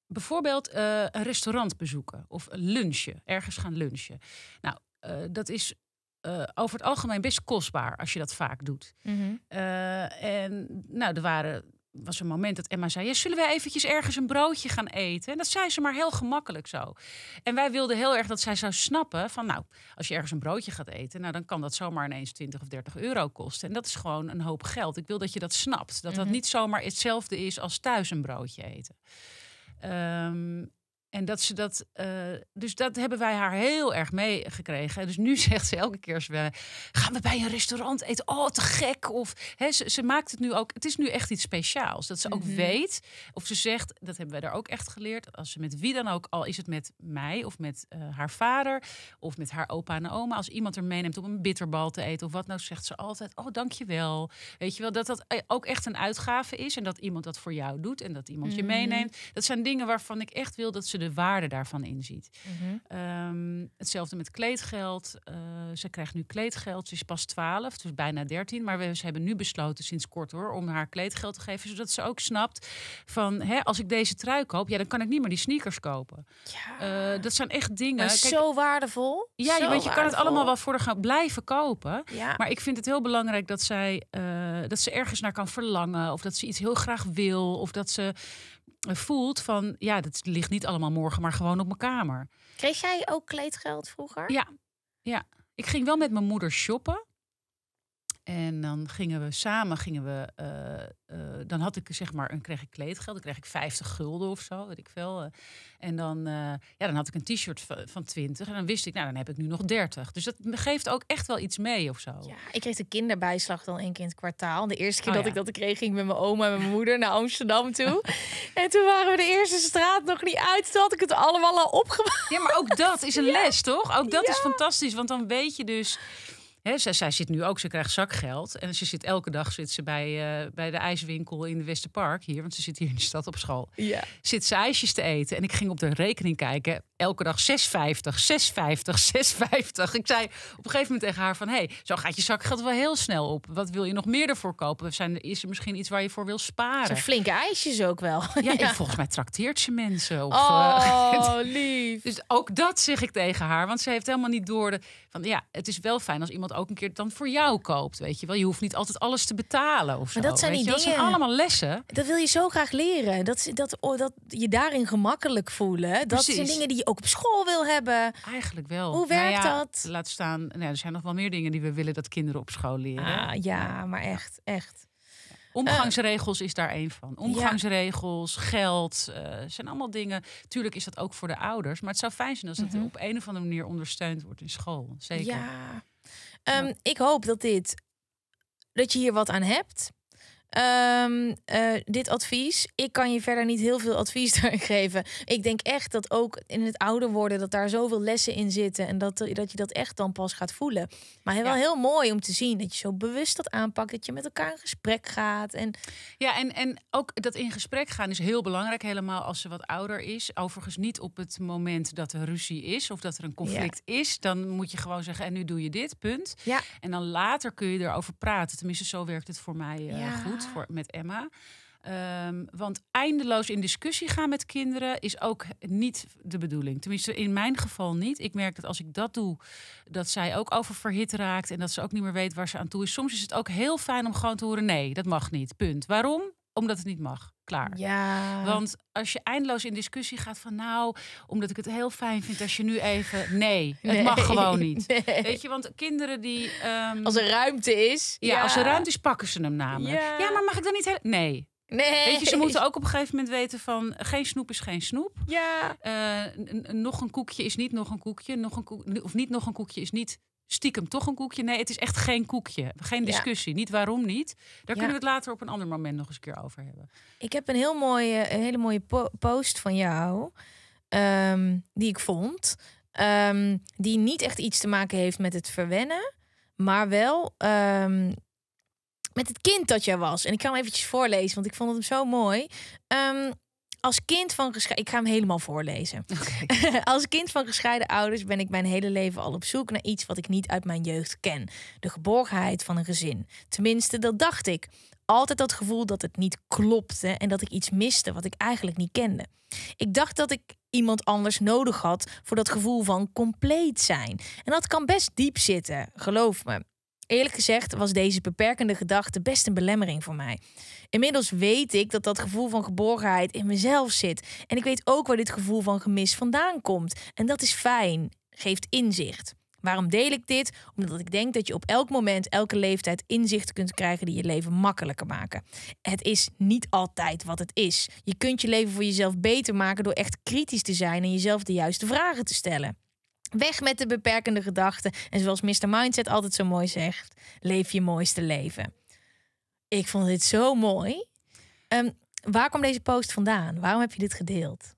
bijvoorbeeld eh, een restaurant bezoeken of een lunchen, ergens gaan lunchen. Nou, dat is eh, over het algemeen best kostbaar als je dat vaak doet. Mhm. Eh, en nou, er waren, was een moment dat Emma zei: ja, Zullen we eventjes ergens een broodje gaan eten? En dat zei ze maar heel gemakkelijk zo. En wij wilden heel erg dat zij zou snappen: van nou, als je ergens een broodje gaat eten, nou, dan kan dat zomaar ineens 20 of 30 euro kosten. En dat is gewoon een hoop geld. Ik wil dat je dat snapt. Dat dat mhm. niet zomaar hetzelfde is als thuis een broodje eten. Um, en dat ze dat. Eh, dus dat hebben wij haar heel erg meegekregen. dus nu [LAUGHS] zegt ze elke keer: als we, gaan we bij een restaurant eten? Oh, te gek. Of hè, ze, ze, maakt het nu ook. Het is nu echt iets speciaals. Dat ze ook mhm. weet. Of ze zegt: dat hebben wij daar ook echt geleerd. Als ze met wie dan ook, al is het met mij of met eh, haar vader of met haar opa en oma. Als iemand er meeneemt om een bitterbal te eten of wat nou, zegt ze altijd: Oh, dankjewel. Weet je wel, dat dat eh, ook echt een uitgave is. En dat iemand dat voor jou doet en dat iemand je mhm. meeneemt. Dat zijn dingen waarvan ik echt wil dat ze de waarde daarvan inziet. Mm hetzelfde met kleedgeld. Eh, ze krijgt nu kleedgeld. Ze is pas 12, dus bijna 13. Maar we ze hebben nu besloten sinds kort hoor, om haar kleedgeld te geven. Zodat ze ook snapt van hè, als ik deze trui koop, ja, dan kan ik niet meer die sneakers kopen. Ja. Eh, dat zijn echt dingen. zo waardevol. Ja, want je, kan het allemaal wel voor de gaan blijven kopen. Maar ik vind het heel belangrijk dat zij eh, dat ze ergens naar kan verlangen. Of dat ze iets heel graag wil. Of dat ze voelt van ja, dat ligt niet allemaal morgen, maar gewoon op mijn kamer. Kreeg jij ook kleedgeld vroeger? Ja, ja. Ik ging wel met mijn moeder shoppen. En dan gingen we samen, gingen we, eh, eh, dan had ik zeg maar, een, kreeg ik kleedgeld, dan kreeg ik 50 gulden of zo, weet ik veel. Eh. En dan, ja, dan had ik een t-shirt van 20 en dan wist ik, nou dan heb ik nu nog 30. Dus dat geeft ook echt wel iets mee of zo. Ja, ik kreeg de kinderbijslag dan één keer in het kwartaal. De eerste keer oh dat ik dat kreeg, ging ik met mijn oma en mijn moeder naar Amsterdam toe. [LAUGHS] en toen waren we de eerste straat nog niet uit, toen had ik het allemaal al opgemaakt. Ja, maar ook dat is een [LAUGHS] les, toch? Ook dat is fantastisch, want dan weet je dus zij, zit nu ook, ze krijgt zakgeld. En ze zit elke dag zit ze bij, eh, bij de ijswinkel in de Westerpark hier, want ze zit hier in de stad op school. Ja. Zit ze ijsjes te eten. En ik ging op de rekening kijken. Elke dag 6,50, 6,50, 6,50. Ik zei op een gegeven moment tegen haar van... hé, hey, zo gaat je zakgeld wel heel snel op. Wat wil je nog meer ervoor kopen? Zijn, is er misschien iets waar je voor wil sparen? Zijn flinke ijsjes ook wel. Ja, [LAUGHS] ja. En volgens mij trakteert ze mensen. Eh, oh, [LAUGHS] lief. Dus ook dat zeg ik tegen haar. Want ze heeft helemaal niet door de... Van, ja, het is wel fijn als iemand ook een keer dan voor jou koopt. Weet je wel, je hoeft niet altijd alles te betalen. Of zo, dat zijn niet dingen. allemaal lessen. Dat wil je zo graag leren. Dat, dat, dat je daarin gemakkelijk voelen. Dat zijn dingen die je ook op school wil hebben. Eigenlijk wel. Hoe werkt nou ja, dat? Laat staan. Nou, er zijn nog wel meer dingen die we willen dat kinderen op school leren. Ah, ja, maar echt, echt. Omgangsregels is daar één van. Omgangsregels, geld, eh, zijn allemaal dingen. Tuurlijk is dat ook voor de ouders, maar het zou fijn zijn als mm op een of andere manier ondersteund wordt in school. Zeker. Ja. Ehm, ik hoop dat dit dat je hier wat aan hebt. Ehm, eh, dit advies. Ik kan je verder niet heel veel advies [LAUGHS] daarin geven. Ik denk echt dat ook in het ouder worden, dat daar zoveel lessen in zitten. En dat, eh, dat je dat echt dan pas gaat voelen. Maar wel heel mooi om te zien dat je zo bewust dat aanpakt. Dat je met elkaar in gesprek gaat. En... Ja, en, en ook dat in gesprek gaan is heel belangrijk. Helemaal als ze wat ouder is. Overigens niet op het moment dat er ruzie is of dat er een conflict is. Dan moet je gewoon zeggen, en nu doe je dit, punt. Ja. En dan later kun je erover praten. Tenminste, zo werkt het voor mij eh, goed. Ah. voor, met Emma. Ehm, want eindeloos in discussie gaan met kinderen is ook niet de bedoeling. Tenminste, in mijn geval niet. Ik merk dat als ik dat doe, dat zij ook oververhit raakt en dat ze ook niet meer weet waar ze aan toe is. Soms is het ook heel fijn om gewoon te horen: nee, dat mag niet. Punt. Waarom? omdat het niet mag. Klaar. Ja. Want als je eindeloos in discussie gaat van nou, omdat ik het heel fijn vind als je nu even. Nee, het mag gewoon niet. [LAUGHS] Weet je, want kinderen die. Ehm, als er ruimte is. Ja, als er ruimte is, pakken ze hem namelijk. Ja, maar mag ik dan niet. Heel... Nee. Nee. Weet je, ze moeten ook op een gegeven moment weten van geen snoep is geen snoep. Ja. Eh, nog een koekje is niet nog een koekje. Nog een koek, of niet nog een koekje is niet stiekem toch een koekje. Nee, het is echt geen koekje. Geen discussie. Niet waarom niet. Daar kunnen we het later op een ander moment nog eens een keer over hebben. Ik heb een, heel mooie, een hele mooie post van jou. Ehm, die ik vond. Ehm, die niet echt iets te maken heeft met het verwennen. Maar wel ehm, met het kind dat jij was. En ik ga hem eventjes voorlezen, want ik vond het hem zo mooi. Um, als kind van gescheiden... Ik ga hem helemaal voorlezen. [LAUGHS] Als kind van gescheiden ouders ben ik mijn hele leven al op zoek naar iets wat ik niet uit mijn jeugd ken. De geborgenheid van een gezin. Tenminste, dat dacht ik. Altijd dat gevoel dat het niet klopte en dat ik iets miste wat ik eigenlijk niet kende. Ik dacht dat ik iemand anders nodig had voor dat gevoel van compleet zijn. En dat kan best diep zitten, geloof me. Eerlijk gezegd was deze beperkende gedachte best een belemmering voor mij. Inmiddels weet ik dat dat gevoel van geborgenheid in mezelf zit. En ik weet ook waar dit gevoel van gemis vandaan komt. En dat is fijn, geeft inzicht. Waarom deel ik dit? Omdat ik denk dat je op elk moment, elke leeftijd inzichten kunt krijgen die je leven makkelijker maken. Het is niet altijd wat het is. Je kunt je leven voor jezelf beter maken door echt kritisch te zijn en jezelf de juiste vragen te stellen. Weg met de beperkende gedachten. En zoals Mr. Mindset altijd zo mooi zegt: leef je mooiste leven. Ik vond dit zo mooi. Ehm, waar kwam deze post vandaan? Waarom heb je dit gedeeld?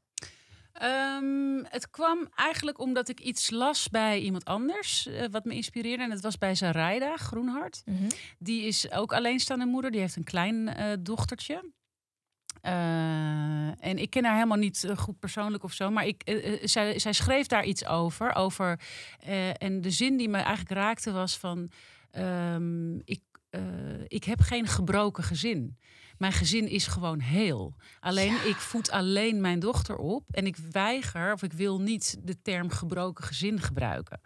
Ehm, het kwam eigenlijk omdat ik iets las bij iemand anders, eh, wat me inspireerde. En dat was bij Zaraida Groenhart. Mhm. Die is ook alleenstaande moeder, die heeft een klein dochtertje. Eh, en ik ken haar helemaal niet eh, goed persoonlijk of zo, maar ik, eh, zij, zij, schreef daar iets over. over en de zin die me eigenlijk raakte was van, ehm, ik, ik heb geen gebroken gezin. Mijn gezin is gewoon heel. Alleen ik voed alleen mijn dochter op en ik weiger of ik wil niet de term gebroken gezin gebruiken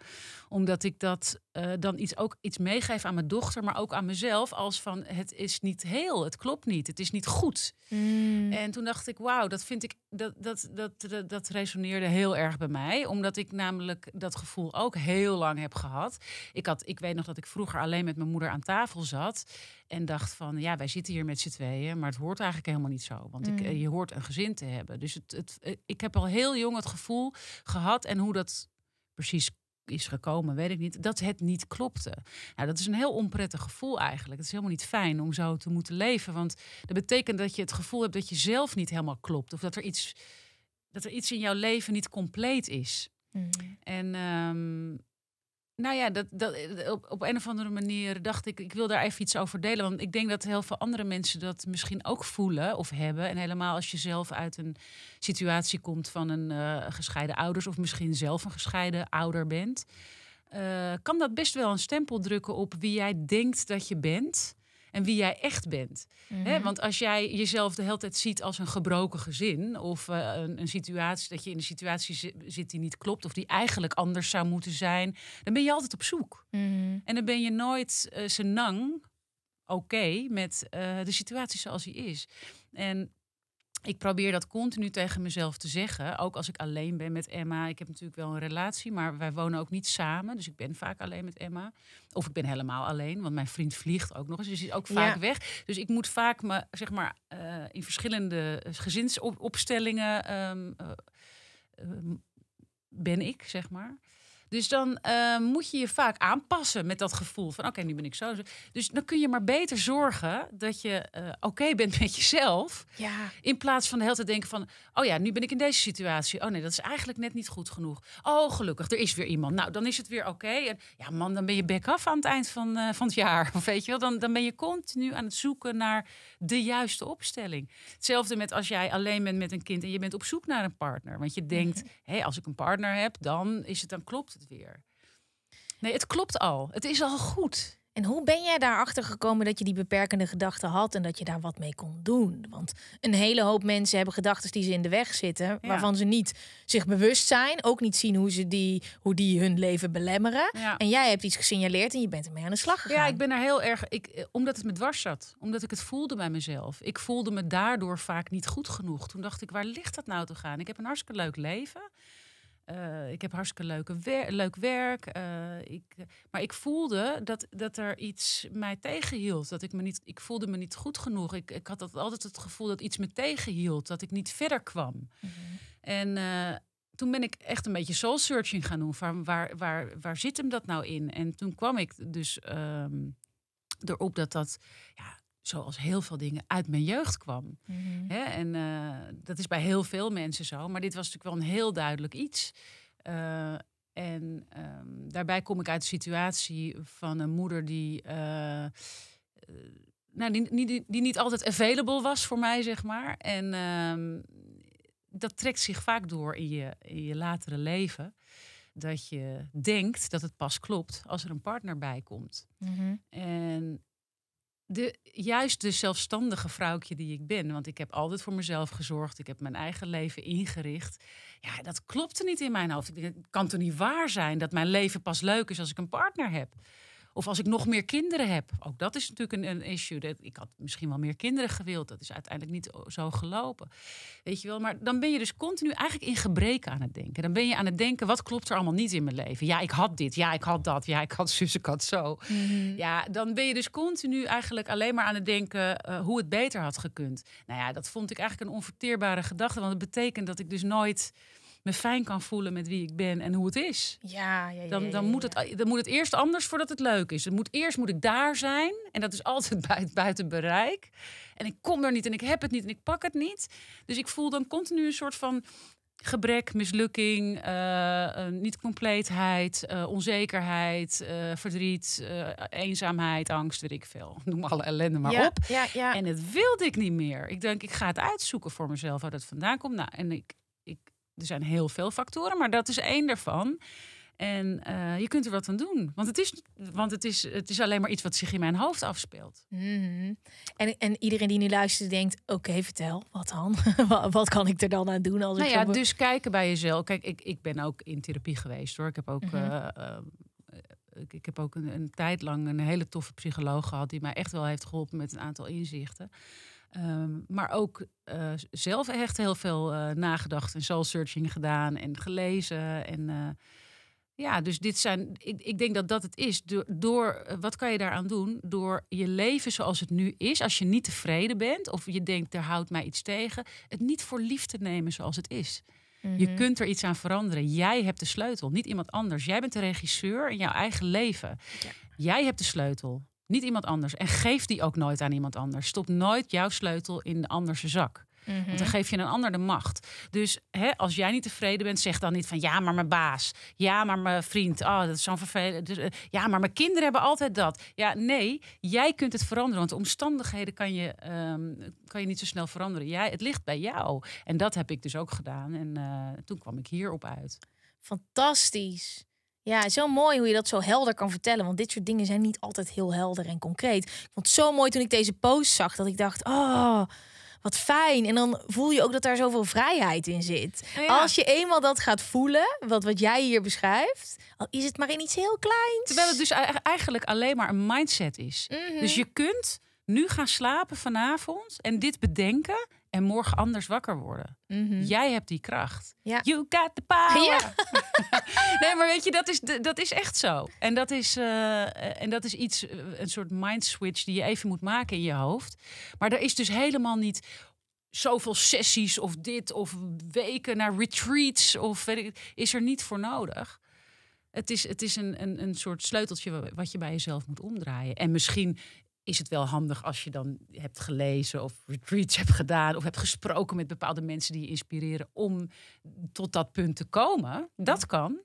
omdat ik dat eh, dan iets, ook iets meegeef aan mijn dochter, maar ook aan mezelf. Als van het is niet heel, het klopt niet, het is niet goed. Mm. En toen dacht ik, wauw, dat vind ik, dat, dat, dat, dat, resoneerde heel erg bij mij. Omdat ik namelijk dat gevoel ook heel lang heb gehad. Ik, had, ik weet nog dat ik vroeger alleen met mijn moeder aan tafel zat. En dacht van, ja, wij zitten hier met z'n tweeën. Maar het hoort eigenlijk helemaal niet zo. Want ik, mm. eh, je hoort een gezin te hebben. Dus het, het, eh, ik heb al heel jong het gevoel gehad. En hoe dat precies is gekomen, weet ik niet, dat het niet klopte. Nou, dat is een heel onprettig gevoel eigenlijk. Het is helemaal niet fijn om zo te moeten leven, want dat betekent dat je het gevoel hebt dat je zelf niet helemaal klopt of dat er iets, dat er iets in jouw leven niet compleet is. Mhm. En ehm, nou ja, dat, dat, eh, op, op een of andere manier dacht ik, ik wil daar even iets over delen. Want ik denk dat heel veel andere mensen dat misschien ook voelen of hebben. En helemaal als je zelf uit een situatie komt van een eh, gescheiden ouders, of misschien zelf een gescheiden ouder bent, eh, kan dat best wel een stempel drukken op wie jij denkt dat je bent en wie jij echt bent. Mhm. want als jij jezelf de hele tijd ziet als een gebroken gezin of eh, een, een, situatie dat je in een situatie zit die niet klopt of die eigenlijk anders zou moeten zijn, dan ben je altijd op zoek. Mhm. En dan ben je nooit uh, eh, nang oké met eh, de situatie zoals die is. En ik probeer dat continu tegen mezelf te zeggen. Ook als ik alleen ben met Emma. Ik heb natuurlijk wel een relatie, maar wij wonen ook niet samen. Dus ik ben vaak alleen met Emma. Of ik ben helemaal alleen, want mijn vriend vliegt ook nog eens. Dus hij is ook vaak weg. Dus ik moet vaak me, zeg maar, eh, in verschillende eh, gezinsopstellingen ehm, eh, ehm, ben ik, zeg maar. Dus dan eh, moet je je vaak aanpassen met dat gevoel van oké, nu ben ik zo. Dus dan kun je maar beter zorgen dat je eh, oké bent met jezelf. Ja. In plaats van de hele tijd denken van oh ja, nu ben ik in deze situatie. Oh nee, dat is eigenlijk net niet goed genoeg. Oh, gelukkig, er is weer iemand. Nou, dan is het weer oké. En Ja man, dan ben je back af aan het eind van, eh, van het jaar. Of [LAUGHS] weet je wel, dan, dan ben je continu aan het zoeken naar de juiste opstelling. Hetzelfde met als jij alleen bent met een kind en je bent op zoek naar een partner. Want je denkt, mhm. hé, hey, als ik een partner heb, dan is het dan klopt weer. Nee, het klopt al. Het is al goed. En hoe ben jij daarachter gekomen dat je die beperkende gedachten had en dat je daar wat mee kon doen? Want een hele hoop mensen hebben gedachten die ze in de weg zitten, waarvan ze niet zich bewust zijn, ook niet zien hoe, ze die, hoe die hun leven belemmeren. En jij hebt iets gesignaleerd en je bent ermee aan de slag gegaan. Ja, ik ben er heel erg, ik, omdat het me dwars zat, omdat ik het voelde bij mezelf. Ik voelde me daardoor vaak niet goed genoeg. Toen dacht ik, waar ligt dat nou te gaan? Ik heb een hartstikke leuk leven. Eh, ik heb hartstikke leuke leuk werk. Eh, ik, maar ik voelde dat, dat er iets mij tegenhield. Dat ik, me niet, ik voelde me niet goed genoeg. Ik, ik had altijd het gevoel dat iets me tegenhield. Dat ik niet verder kwam. Mhm. En eh, toen ben ik echt een beetje soul searching gaan doen. Waar, waar, waar, zit hem dat nou in? En toen kwam ik dus um, erop dat dat... Ja, zoals heel veel dingen, uit mijn jeugd kwam. Mhm. en eh, dat is bij heel veel mensen zo. Maar dit was natuurlijk wel een heel duidelijk iets. Eh, en ehm, daarbij kom ik uit de situatie van een moeder die. Eh, nou, die, die, die, niet altijd available was voor mij, zeg maar. En ehm, dat trekt zich vaak door in je, in je latere leven dat je denkt dat het pas klopt als er een partner bij komt. Mhm. En de, juist de zelfstandige vrouwtje die ik ben. Want ik heb altijd voor mezelf gezorgd. Ik heb mijn eigen leven ingericht. Ja, dat klopte niet in mijn hoofd. Het kan toch niet waar zijn dat mijn leven pas leuk is als ik een partner heb. Of als ik nog meer kinderen heb. Ook dat is natuurlijk een, een issue. Dat, ik had misschien wel meer kinderen gewild. Dat is uiteindelijk niet zo gelopen. Weet je wel, maar dan ben je dus continu eigenlijk in gebreken aan het denken. Dan ben je aan het denken, wat klopt er allemaal niet in mijn leven? Ja, ik had dit. Ja, ik had dat. Ja, ik had zus, ik had zo. Mhm. Ja, dan ben je dus continu eigenlijk alleen maar aan het denken eh, hoe het beter had gekund. Nou ja, dat vond ik eigenlijk een onverteerbare gedachte. Want het betekent dat ik dus nooit me fijn kan voelen met wie ik ben en hoe het is. Ja, ja, ja dan, dan, Moet het, dan moet het eerst anders voordat het leuk is. Het moet, eerst moet ik daar zijn en dat is altijd [LAUGHS] buiten, bereik. En ik kom er niet en ik heb het niet en ik pak het niet. Dus ik voel dan continu een soort van gebrek, mislukking, eh, eh, niet compleetheid, eh, onzekerheid, verdriet, eenzaamheid, angst, weet ik veel. [LAUGHS] Noem alle ellende maar op. Ja, ja. En het wilde ik niet meer. Ik denk, ik ga het uitzoeken voor mezelf waar dat vandaan komt. Nou, en ik er zijn heel veel factoren, maar dat is één daarvan. En eh, je kunt er wat aan doen. Want, het is, want het, is, het is alleen maar iets wat zich in mijn hoofd afspeelt. Mhm. en, en iedereen die nu luistert denkt... oké, vertel, wat dan? [LAUGHS] wat kan ik er dan aan doen? Als nou ja, dus kijken bij jezelf. Kijk, ik, ik ben ook in therapie geweest, hoor. Ik heb ook... Mhm. Eh, eh, ik, heb ook een, een tijd lang een hele toffe psycholoog gehad... die mij echt wel heeft geholpen met een aantal inzichten. Ehm, maar ook eh, zelf echt heel veel eh, nagedacht en soul searching gedaan en gelezen. En eh, ja, dus dit zijn, ik, ik, denk dat dat het is. Door, door, wat kan je daaraan doen? Door je leven zoals het nu is, als je niet tevreden bent of je denkt, er houdt mij iets tegen, het niet voor lief te nemen zoals het is. Je mhm. kunt er iets aan veranderen. Jij hebt de sleutel, niet iemand anders. Jij bent de regisseur in jouw eigen leven. Jij hebt de sleutel. Niet iemand anders. En geef die ook nooit aan iemand anders. Stop nooit jouw sleutel in de andere zak. Mhm. Want dan geef je een ander de macht. Dus hè, als jij niet tevreden bent, zeg dan niet van ja, maar mijn baas. Ja, maar mijn vriend. Oh, dat is zo'n vervelend. Dus, eh, ja, maar mijn kinderen hebben altijd dat. Ja, nee, jij kunt het veranderen. Want de omstandigheden kan je, ehm, kan je niet zo snel veranderen. Jij, het ligt bij jou. En dat heb ik dus ook gedaan. En eh, toen kwam ik hierop uit. Fantastisch. Ja, zo mooi hoe je dat zo helder kan vertellen. Want dit soort dingen zijn niet altijd heel helder en concreet. Ik vond het zo mooi toen ik deze post zag dat ik dacht: oh, wat fijn. En dan voel je ook dat daar zoveel vrijheid in zit. Oh Als je eenmaal dat gaat voelen, wat, wat jij hier beschrijft, is het maar in iets heel kleins. Terwijl het dus eigenlijk alleen maar een mindset is. Mhm. Dus je kunt nu gaan slapen vanavond en dit bedenken en morgen anders wakker worden. Mhm. Jij hebt die kracht. Ja. You got the power. Ja. [LAUGHS] nee, maar weet je, dat is, dat is echt zo. En dat is, eh, en dat is iets, eh, een soort mind switch die je even moet maken in je hoofd. Maar er is dus helemaal niet zoveel sessies of dit of weken naar retreats of weet ik, is er niet voor nodig. Het is, het is een, een, een soort sleuteltje wat je bij jezelf moet omdraaien. En misschien is het wel handig als je dan hebt gelezen of retreats hebt gedaan of hebt gesproken met bepaalde mensen die je inspireren om tot dat punt te komen. Dat kan.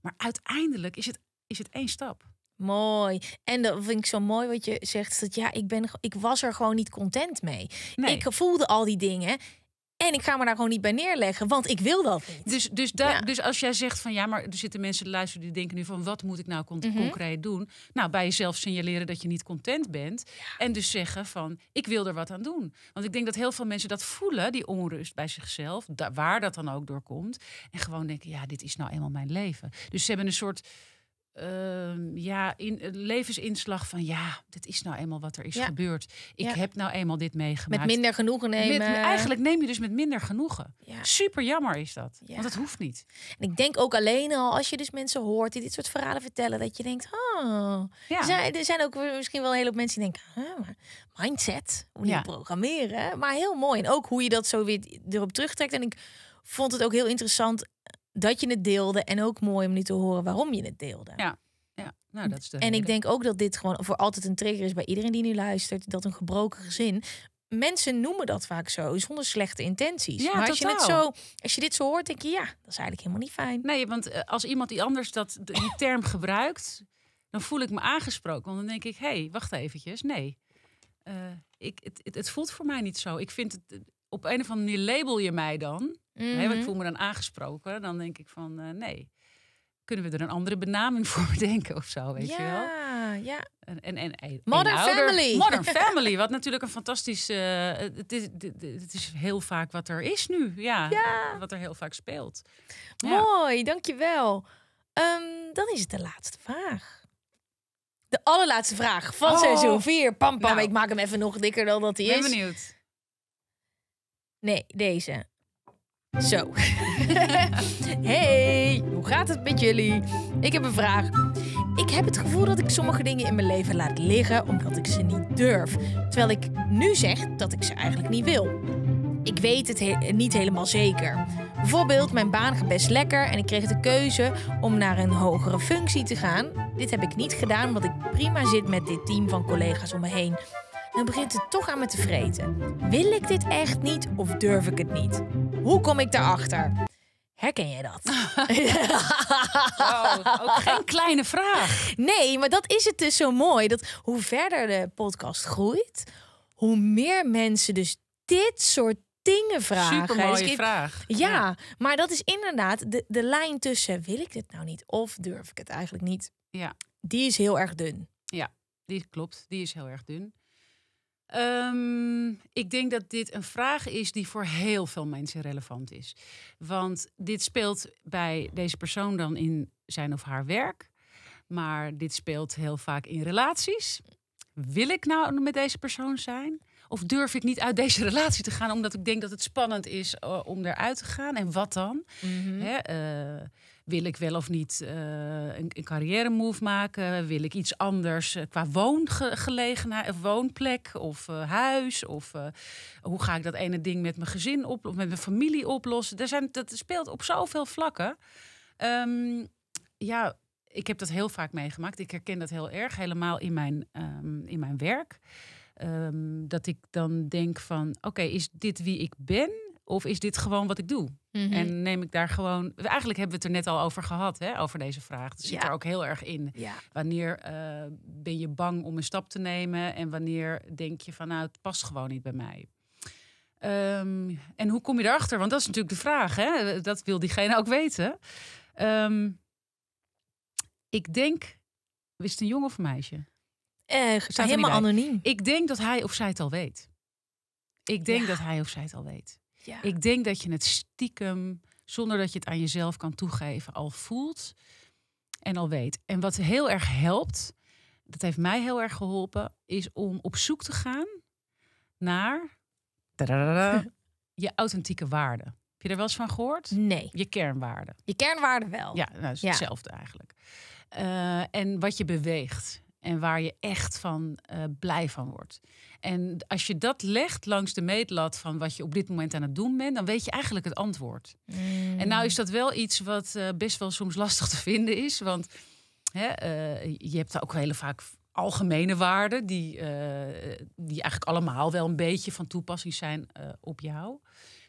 Maar uiteindelijk is het, is het één stap. Mooi. En dat vind ik zo mooi wat je zegt. Dat ja, ik, ben, ik was er gewoon niet content mee. Ik voelde al die dingen. En ik ga me daar gewoon niet bij neerleggen, want ik wil dat niet. Dus, dus, dus als jij zegt van ja, maar er zitten mensen te luisteren die denken nu van wat moet ik nou mhm. concreet doen? Nou, bij jezelf signaleren dat je niet content bent. En dus zeggen van ik wil er wat aan doen. Want ik denk dat heel veel mensen dat voelen, die onrust bij zichzelf, waar dat dan ook door komt. En gewoon denken, ja, dit is nou eenmaal mijn leven. Dus ze hebben een soort Ehm, ja, in, eh, levensinslag van ja, dit is nou eenmaal wat er is gebeurd. Ik heb nou eenmaal dit meegemaakt. Met minder genoegen nemen. Met, eigenlijk neem je dus met minder genoegen. Ja. Super jammer is dat, want dat hoeft niet. En ik denk ook alleen al als je dus mensen hoort die dit soort verhalen vertellen, dat je denkt, oh, er, zijn, er zijn ook misschien wel een heleboel mensen die denken, mindset, hoe je programmeren. Maar heel mooi en ook hoe je dat zo weer erop terugtrekt. En ik vond het ook heel interessant dat je het deelde en ook mooi om nu te horen waarom je het deelde. Ja. Ja, nou, dat is de en ik denk ook dat dit gewoon voor altijd een trigger is bij iedereen die nu luistert. Dat een gebroken gezin mensen noemen dat vaak zo, zonder slechte intenties. Ja, maar als je, zo, als je dit zo hoort, denk je, ja, dat is eigenlijk helemaal niet fijn. Nee, want eh, als iemand die anders dat, die term gebruikt, dan voel ik me aangesproken. Want dan denk ik, hé, hey, wacht eventjes, nee. Eh, ik, het, het, het, voelt voor mij niet zo. Ik vind het, op een of andere manier label je mij dan. Mm ik mhm. voel me dan aangesproken. Dan denk ik van eh, nee, kunnen we er een andere benaming voor [LAUGHS] bedenken of zo, weet ja, je wel? Ja, en, en, en, Modern nou, Family. Modern [LAUGHS] Family, wat natuurlijk een fantastisch... Eh, het, is, het is heel vaak wat er is nu, ja. ja. Wat er heel vaak speelt. Ja. Mooi, dankjewel. Um, dan is het de laatste vraag. De allerlaatste vraag van oh. seizoen 4. Pam, pam, nou. ik maak hem even nog dikker dan dat hij is. Ben benieuwd. Nee, deze. Zo. [LAUGHS] hey, hoe gaat het met jullie? Ik heb een vraag. Ik heb het gevoel dat ik sommige dingen in mijn leven laat liggen omdat ik ze niet durf. Terwijl ik nu zeg dat ik ze eigenlijk niet wil. Ik weet het niet helemaal zeker. Bijvoorbeeld, mijn baan gaat best lekker en ik kreeg de keuze om naar een hogere functie te gaan. Dit heb ik niet gedaan omdat ik prima zit met dit team van collega's om me heen. Dan begint het toch aan me te vreten. Wil ik dit echt niet of durf ik het niet? Hoe kom ik daarachter? Herken jij dat? [LAUGHS] ook geen kleine vraag. Nee, maar dat is het dus zo mooi. Dat hoe verder de podcast groeit, hoe meer mensen dus dit soort dingen vragen. Super dus vraag. Ja, ja, maar dat is inderdaad de, de lijn tussen wil ik dit nou niet of durf ik het eigenlijk niet. Ja. Die is heel erg dun. Ja, die klopt. Die is heel erg dun. Ehm, ik denk dat dit een vraag is die voor heel veel mensen relevant is. Want dit speelt bij deze persoon dan in zijn of haar werk. Maar dit speelt heel vaak in relaties. Wil ik nou met deze persoon zijn? Of durf ik niet uit deze [LAUGHS] relatie te gaan omdat ik denk dat het spannend is eh, om eruit te gaan? En wat dan? Mm wil ik wel of niet eh, een, een carrière move maken? Wil ik iets anders eh, qua woongelegenheid, of woonplek of eh, huis? Of hoe ga ik dat ene ding met mijn gezin op, of met mijn familie oplossen? Er zijn, dat speelt op zoveel vlakken. Ehm, ja, ik heb dat heel vaak meegemaakt. Ik herken dat heel erg, helemaal in mijn, ehm, in mijn werk. Ehm, dat ik dan denk van, oké, is dit wie ik ben? Of is dit gewoon wat ik doe? Mhm. En neem ik daar gewoon. Eigenlijk hebben we het er net al over gehad, hè, over deze vraag. Het zit er ook heel erg in. Wanneer eh, ben je bang om een stap te nemen? En wanneer denk je van, nou, het past gewoon niet bij mij? Ehm, en hoe kom je erachter? Want dat is natuurlijk de vraag, hè? Dat wil diegene ook weten. Ehm, ik denk. wist het een jongen of een meisje? Uh, helemaal anoniem. Ik denk dat hij of zij het al weet. Ik denk dat hij of zij het al weet. Ja. Ik denk dat je het stiekem, zonder dat je het aan jezelf kan toegeven, al voelt en al weet. En wat heel erg helpt, dat heeft mij heel erg geholpen, is om op zoek te gaan naar [LAUGHS] je authentieke waarde. Heb je er wel eens van gehoord? Nee. Je kernwaarden. Je kernwaarden wel. Ja, dat nou, is hetzelfde eigenlijk. Eh, en wat je beweegt en waar je echt van eh, blij van wordt. En als je dat legt langs de meetlat van wat je op dit moment aan het doen bent, dan weet je eigenlijk het antwoord. Mm. En nou is dat wel iets wat eh, best wel soms lastig te vinden is, want hè, eh, je hebt ook heel vaak algemene waarden die, die eigenlijk allemaal wel een beetje van toepassing zijn op jou.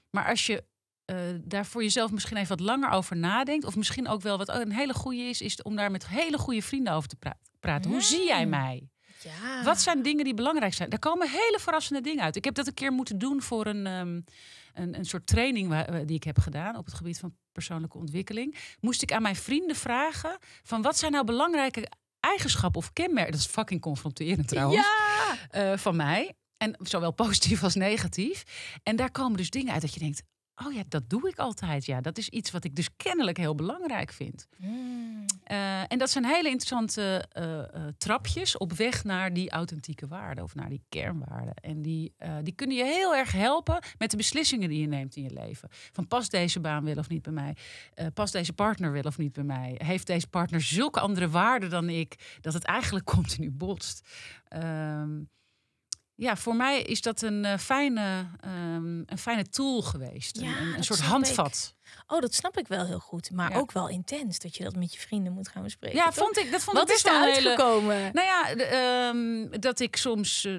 Maar als je uh, daar voor jezelf misschien even wat langer over nadenkt. Of misschien ook wel wat een hele goede is, is om daar met hele goede vrienden over te praten praten. Hoe zie jij mij? Ja. Wat zijn dingen die belangrijk zijn? Daar komen hele verrassende dingen uit. Ik heb dat een keer moeten doen voor een, ehm, een, een, soort training waar, die ik heb gedaan op het gebied van persoonlijke ontwikkeling. Moest ik aan mijn vrienden vragen van wat zijn nou belangrijke eigenschappen of kenmerken. Dat is fucking confronterend trouwens. Ja! Eh, van mij. En zowel positief als negatief. En daar komen dus dingen uit dat je denkt: Oh ja, dat doe ik altijd. Ja, dat is iets wat ik dus kennelijk heel belangrijk vind. Hmm. Eh, en dat zijn hele interessante eh, eh, trapjes op weg naar die authentieke waarden of naar die kernwaarden. En die, die kunnen je heel erg helpen met de beslissingen die je neemt in je leven. Van past deze baan wel of niet bij mij? past deze partner wel of niet bij mij? Heeft deze partner zulke andere waarden dan ik dat het eigenlijk [LAUGHS] continu botst? Ehm, ja, voor mij is dat een, eh, fijne, ehm, een fijne tool geweest. een, soort handvat. Oh, dat snap ik wel heel goed. Maar ook wel intens dat je dat met je vrienden moet gaan bespreken. Ja, vond ik, dat vond Wat is er hele... gekomen? Nou ja, ehm, dat ik soms eh,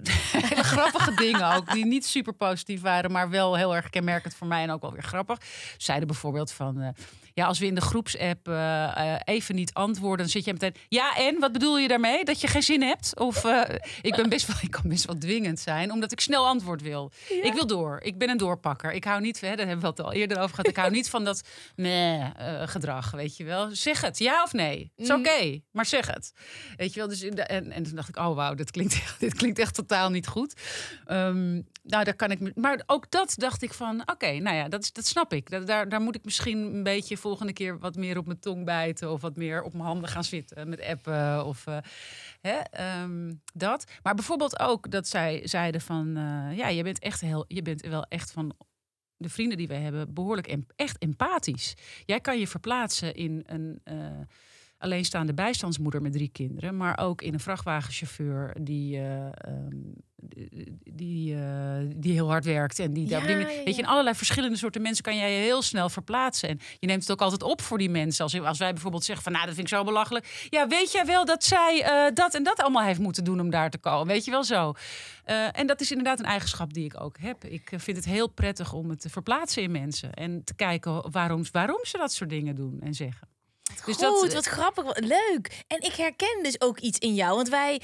[LAUGHS] hele grappige dingen ook, die niet super positief waren, maar wel heel erg kenmerkend voor mij en ook wel weer grappig. Zeiden bijvoorbeeld van. Eh, ja, als we in de groepsapp uh, even niet antwoorden, dan zit je meteen. Ja, en wat bedoel je daarmee? Dat je geen zin hebt? Of eh, ik, ben best wel, [LAUGHS] ik kan best wel dwingend zijn, omdat ik snel antwoord wil. Ik wil door. Ik ben een doorpakker. Ik hou niet, hè, daar hebben we het al eerder over gehad. Ik hou niet van dat nee [LAUGHS] gedrag, weet je wel. Zeg het, ja of nee. Het is mm. oké, maar zeg het. Weet je wel, dus in de, en, en toen dacht ik, oh wauw, dit klinkt, [LAUGHS] dit klinkt echt totaal niet goed. Ehm, nou, daar kan ik. Maar ook dat dacht ik van, oké, nou ja, dat, dat snap ik. Daar, daar moet ik misschien een beetje volgende keer wat meer op mijn tong bijten of wat meer op mijn handen gaan zitten met appen of eh, hè, ehm, dat. Maar bijvoorbeeld ook dat zij zeiden van eh, ja, je bent echt heel, je bent wel echt van de vrienden die we hebben behoorlijk echt empathisch. Jij kan je verplaatsen in een eh, alleenstaande bijstandsmoeder met drie kinderen, maar ook in een vrachtwagenchauffeur die, eh, ehm, die, eh, die heel hard werkt. En die, weet je, in allerlei verschillende soorten mensen kan jij je heel snel verplaatsen. En je neemt het ook altijd op voor die mensen. Als, als wij bijvoorbeeld zeggen van nou, dat vind ik zo belachelijk. Ja, weet jij wel dat zij eh, dat en dat allemaal heeft moeten doen om daar te komen. Weet je wel zo. en dat is inderdaad een eigenschap die ik ook heb. Ik vind het heel prettig om het te verplaatsen in mensen. En te kijken waarom, waarom ze dat soort dingen doen en zeggen. Dus goed, dat... Eh, wat grappig, wat leuk. En ik herken dus ook iets in jou, want wij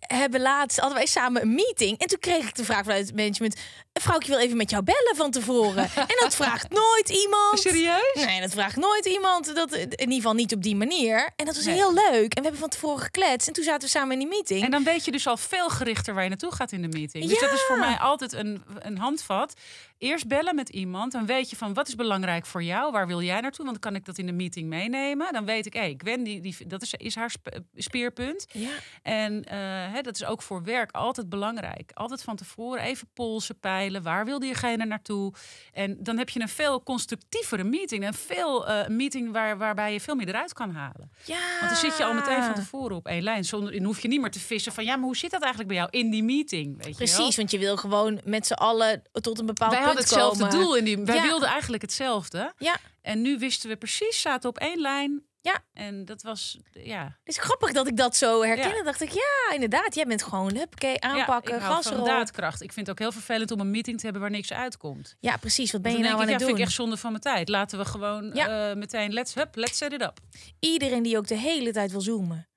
hebben laatst, hadden wij samen een meeting. En toen kreeg ik de vraag vanuit het management vrouwtje wil even met jou bellen van tevoren. en dat vraagt nooit iemand. Serieus? Nee, dat vraagt nooit iemand. Dat, in ieder geval niet op die manier. En dat was heel leuk. En we hebben van tevoren gekletst. En toen zaten we samen in die meeting. En dan weet je dus al veel gerichter waar je naartoe gaat in de meeting. Dus ja. dat is voor mij altijd een, een handvat. Eerst bellen met iemand. Dan weet je van wat is belangrijk voor jou. Waar wil jij naartoe? Want dan kan ik dat in de meeting meenemen. Dan weet ik, hé, hey, Gwen, die, die, dat is, is haar speerpunt. Ja. En eh, hè, dat is ook voor werk altijd belangrijk. Altijd van tevoren even polsen, pijlen Waar wil diegene naartoe? En dan heb je een veel constructievere meeting. Een veel eh, meeting waar, waarbij je veel meer eruit kan halen. Ja. Want dan zit je al meteen van tevoren op één lijn. Zonder, dan hoef je niet meer te vissen van ja, maar hoe zit dat eigenlijk bij jou in die meeting? Weet Precies, je wel? want je wil gewoon met z'n allen tot een bepaald wij hadden hetzelfde doel in die. Wij wilden eigenlijk hetzelfde. Ja. En nu wisten we precies, zaten op één lijn. Ja. En dat was, ja. Het is grappig dat ik dat zo herkende. Ja. Dacht ik, ja, inderdaad. Jij bent gewoon, huppakee, aanpakken, ja, gasrol. daadkracht. Ik vind het ook heel vervelend om een meeting te hebben waar niks uitkomt. Ja, precies. Wat ben dus je nou aan het doen? Dat vind ik echt zonde van mijn tijd. Laten we gewoon eh, meteen, let's, hup, let's set it up. Iedereen die ook de hele tijd wil zoomen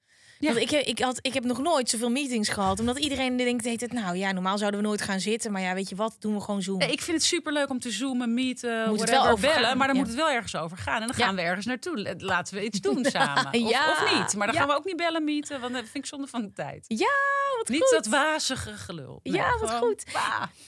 ik, ik, had, ik heb nog nooit zoveel meetings gehad. Omdat iedereen denkt, dat het, nou ja, normaal zouden we nooit gaan zitten. Maar ja, weet je wat, doen we gewoon zoomen. ik vind het superleuk om te zoomen, meeten, moet whatever, wel bellen. Maar dan moet het wel ergens over gaan. En dan gaan we ergens naartoe. Laten we iets doen [LAUGHS] samen. Of, niet. Maar dan gaan we ook niet bellen, meeten. Want dat vind ik zonde van de tijd. Ja, wat niet goed. dat wazige gelul. ja, wat goed.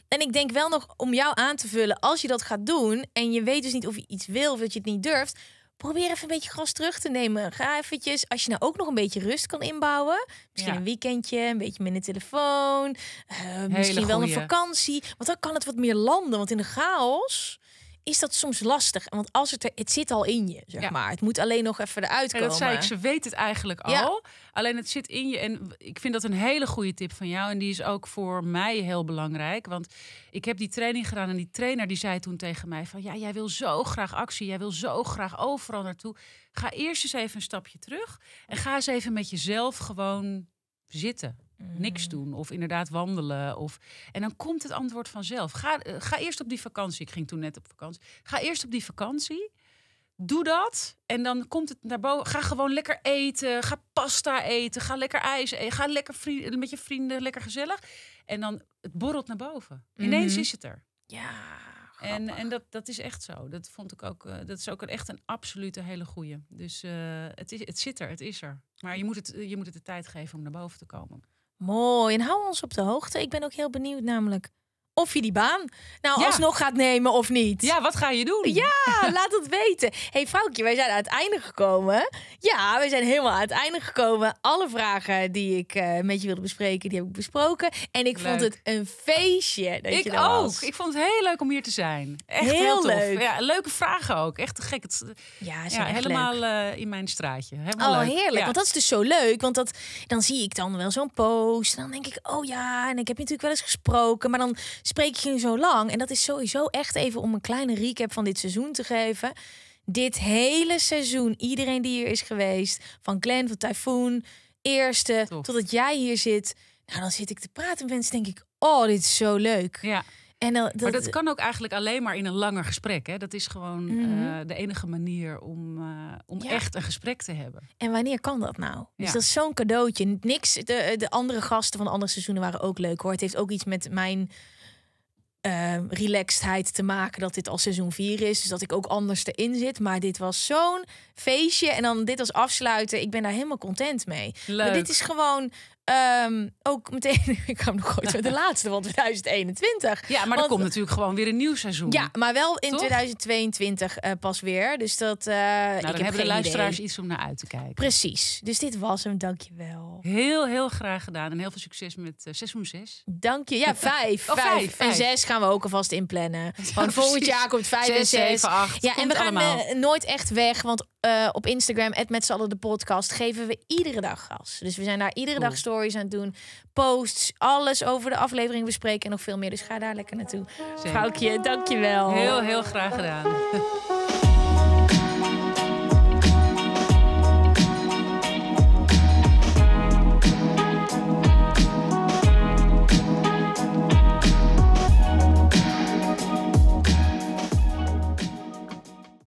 En ik denk wel nog om jou aan te vullen. Als je dat gaat doen en je weet dus niet of je iets wil of dat je het niet durft probeer even een beetje gras terug te nemen. Ga eventjes, als je nou ook nog een beetje rust kan inbouwen. Misschien een weekendje, een beetje minder telefoon. Eh, misschien wel een vakantie. Want dan kan het wat meer landen. Want in de chaos is dat soms lastig. Want als het er, het zit al in je, zeg maar. Het moet alleen nog even eruit komen. En dat zei ik, ze weet het eigenlijk al. Alleen het zit in je. En ik vind dat een hele goede tip van jou. En die is ook voor mij heel belangrijk. Want ik heb die training gedaan en die trainer die zei toen tegen mij van... ja, jij wil zo graag actie, jij wil zo graag overal naartoe. Ga eerst eens even een stapje terug. En ga eens even met jezelf gewoon zitten. Mhm. niks doen of inderdaad wandelen. Of... En dan komt het antwoord vanzelf. Ga, eh, ga eerst op die vakantie. Ik ging toen net op vakantie. Ga eerst op die vakantie. Doe dat en dan komt het naar boven. Ga gewoon lekker eten. Ga pasta eten. Ga lekker ijs eten. Ga lekker met je vrienden lekker gezellig. En dan het borrelt naar boven. Ineens mhm. is het er. Ja. En, en dat, dat is echt zo. Dat vond ik ook. Eh, dat is ook een, echt een absolute hele goeie. Dus eh, het, is, het zit er, het is er. Maar je moet het, je moet het de tijd geven om naar boven te komen. Mooi. En hou ons op de hoogte. Ik ben ook heel benieuwd namelijk of je die baan nou alsnog gaat nemen of niet. Ja, wat ga je doen? Ja, laat het weten. hey, vrouwtje, wij zijn aan het einde gekomen. Ja, wij zijn helemaal aan het einde gekomen. Alle vragen die ik eh, met je wilde bespreken, die heb ik besproken. En ik vond het een feestje. Dat ik je ook. Was. Ik vond het heel leuk om hier te zijn. Echt heel, heel leuk. Ja, leuke vragen ook. Echt gek. Het, eh, ja, ja helemaal eh, in mijn straatje. Helemaal oh, heerlijk. Want dat is dus zo leuk. Want dat, dan zie ik dan wel zo'n post. En dan denk ik, oh ja, en ik heb je natuurlijk wel eens gesproken. Maar dan spreek je zo lang. En dat is sowieso echt even om een kleine recap van dit seizoen te geven. Dit hele seizoen, iedereen die hier is geweest, van Glenn, van Typhoon, eerste, totdat jij hier zit. Nou, dan zit ik te praten en mensen, denk ik, oh, dit is zo leuk. Ja. En dan, dat... Maar dat kan ook eigenlijk alleen maar in een langer gesprek. Hè? Dat is gewoon mhm. eh, de enige manier om, eh, om echt een gesprek te hebben. En wanneer kan dat nou? Is dus dat is zo'n cadeautje. Niks, de, de andere gasten van de andere seizoenen waren ook leuk hoor. Het heeft ook iets met mijn uh, relaxedheid te maken dat dit al seizoen 4 is. Dus dat ik ook anders erin zit. Maar dit was zo'n feestje. En dan dit als afsluiten. Ik ben daar helemaal content mee. Maar dit is gewoon Um, ook meteen, [LAUGHS] ik kwam nog ooit met de [LAUGHS] laatste, want 2021. Ja, maar want, er komt natuurlijk gewoon weer een nieuw seizoen. Ja, maar wel in 2022 uh, eh, pas weer. Dus dat. Uh, ik heb hebben de luisteraars iets om naar uit te kijken. Precies. Dus dit was hem. Dankjewel. Heel, heel graag gedaan. En heel veel succes met eh, seizoen 6. Dank je. Ja, 5. [LAUGHS] 5. En 6 gaan we ook alvast inplannen. Ja, volgend jaar komt 5 en 7, 8. Ja, en we gaan nooit echt weg. Want eh, op Instagram, met z'n allen de podcast, geven we iedere dag gas. Dus we zijn daar iedere dag stories aan het doen. Posts, alles over de aflevering bespreken en nog veel meer. Dus ga daar lekker naartoe. dank Vrouwtje, dankjewel. Heel, heel graag gedaan. [LAUGHS]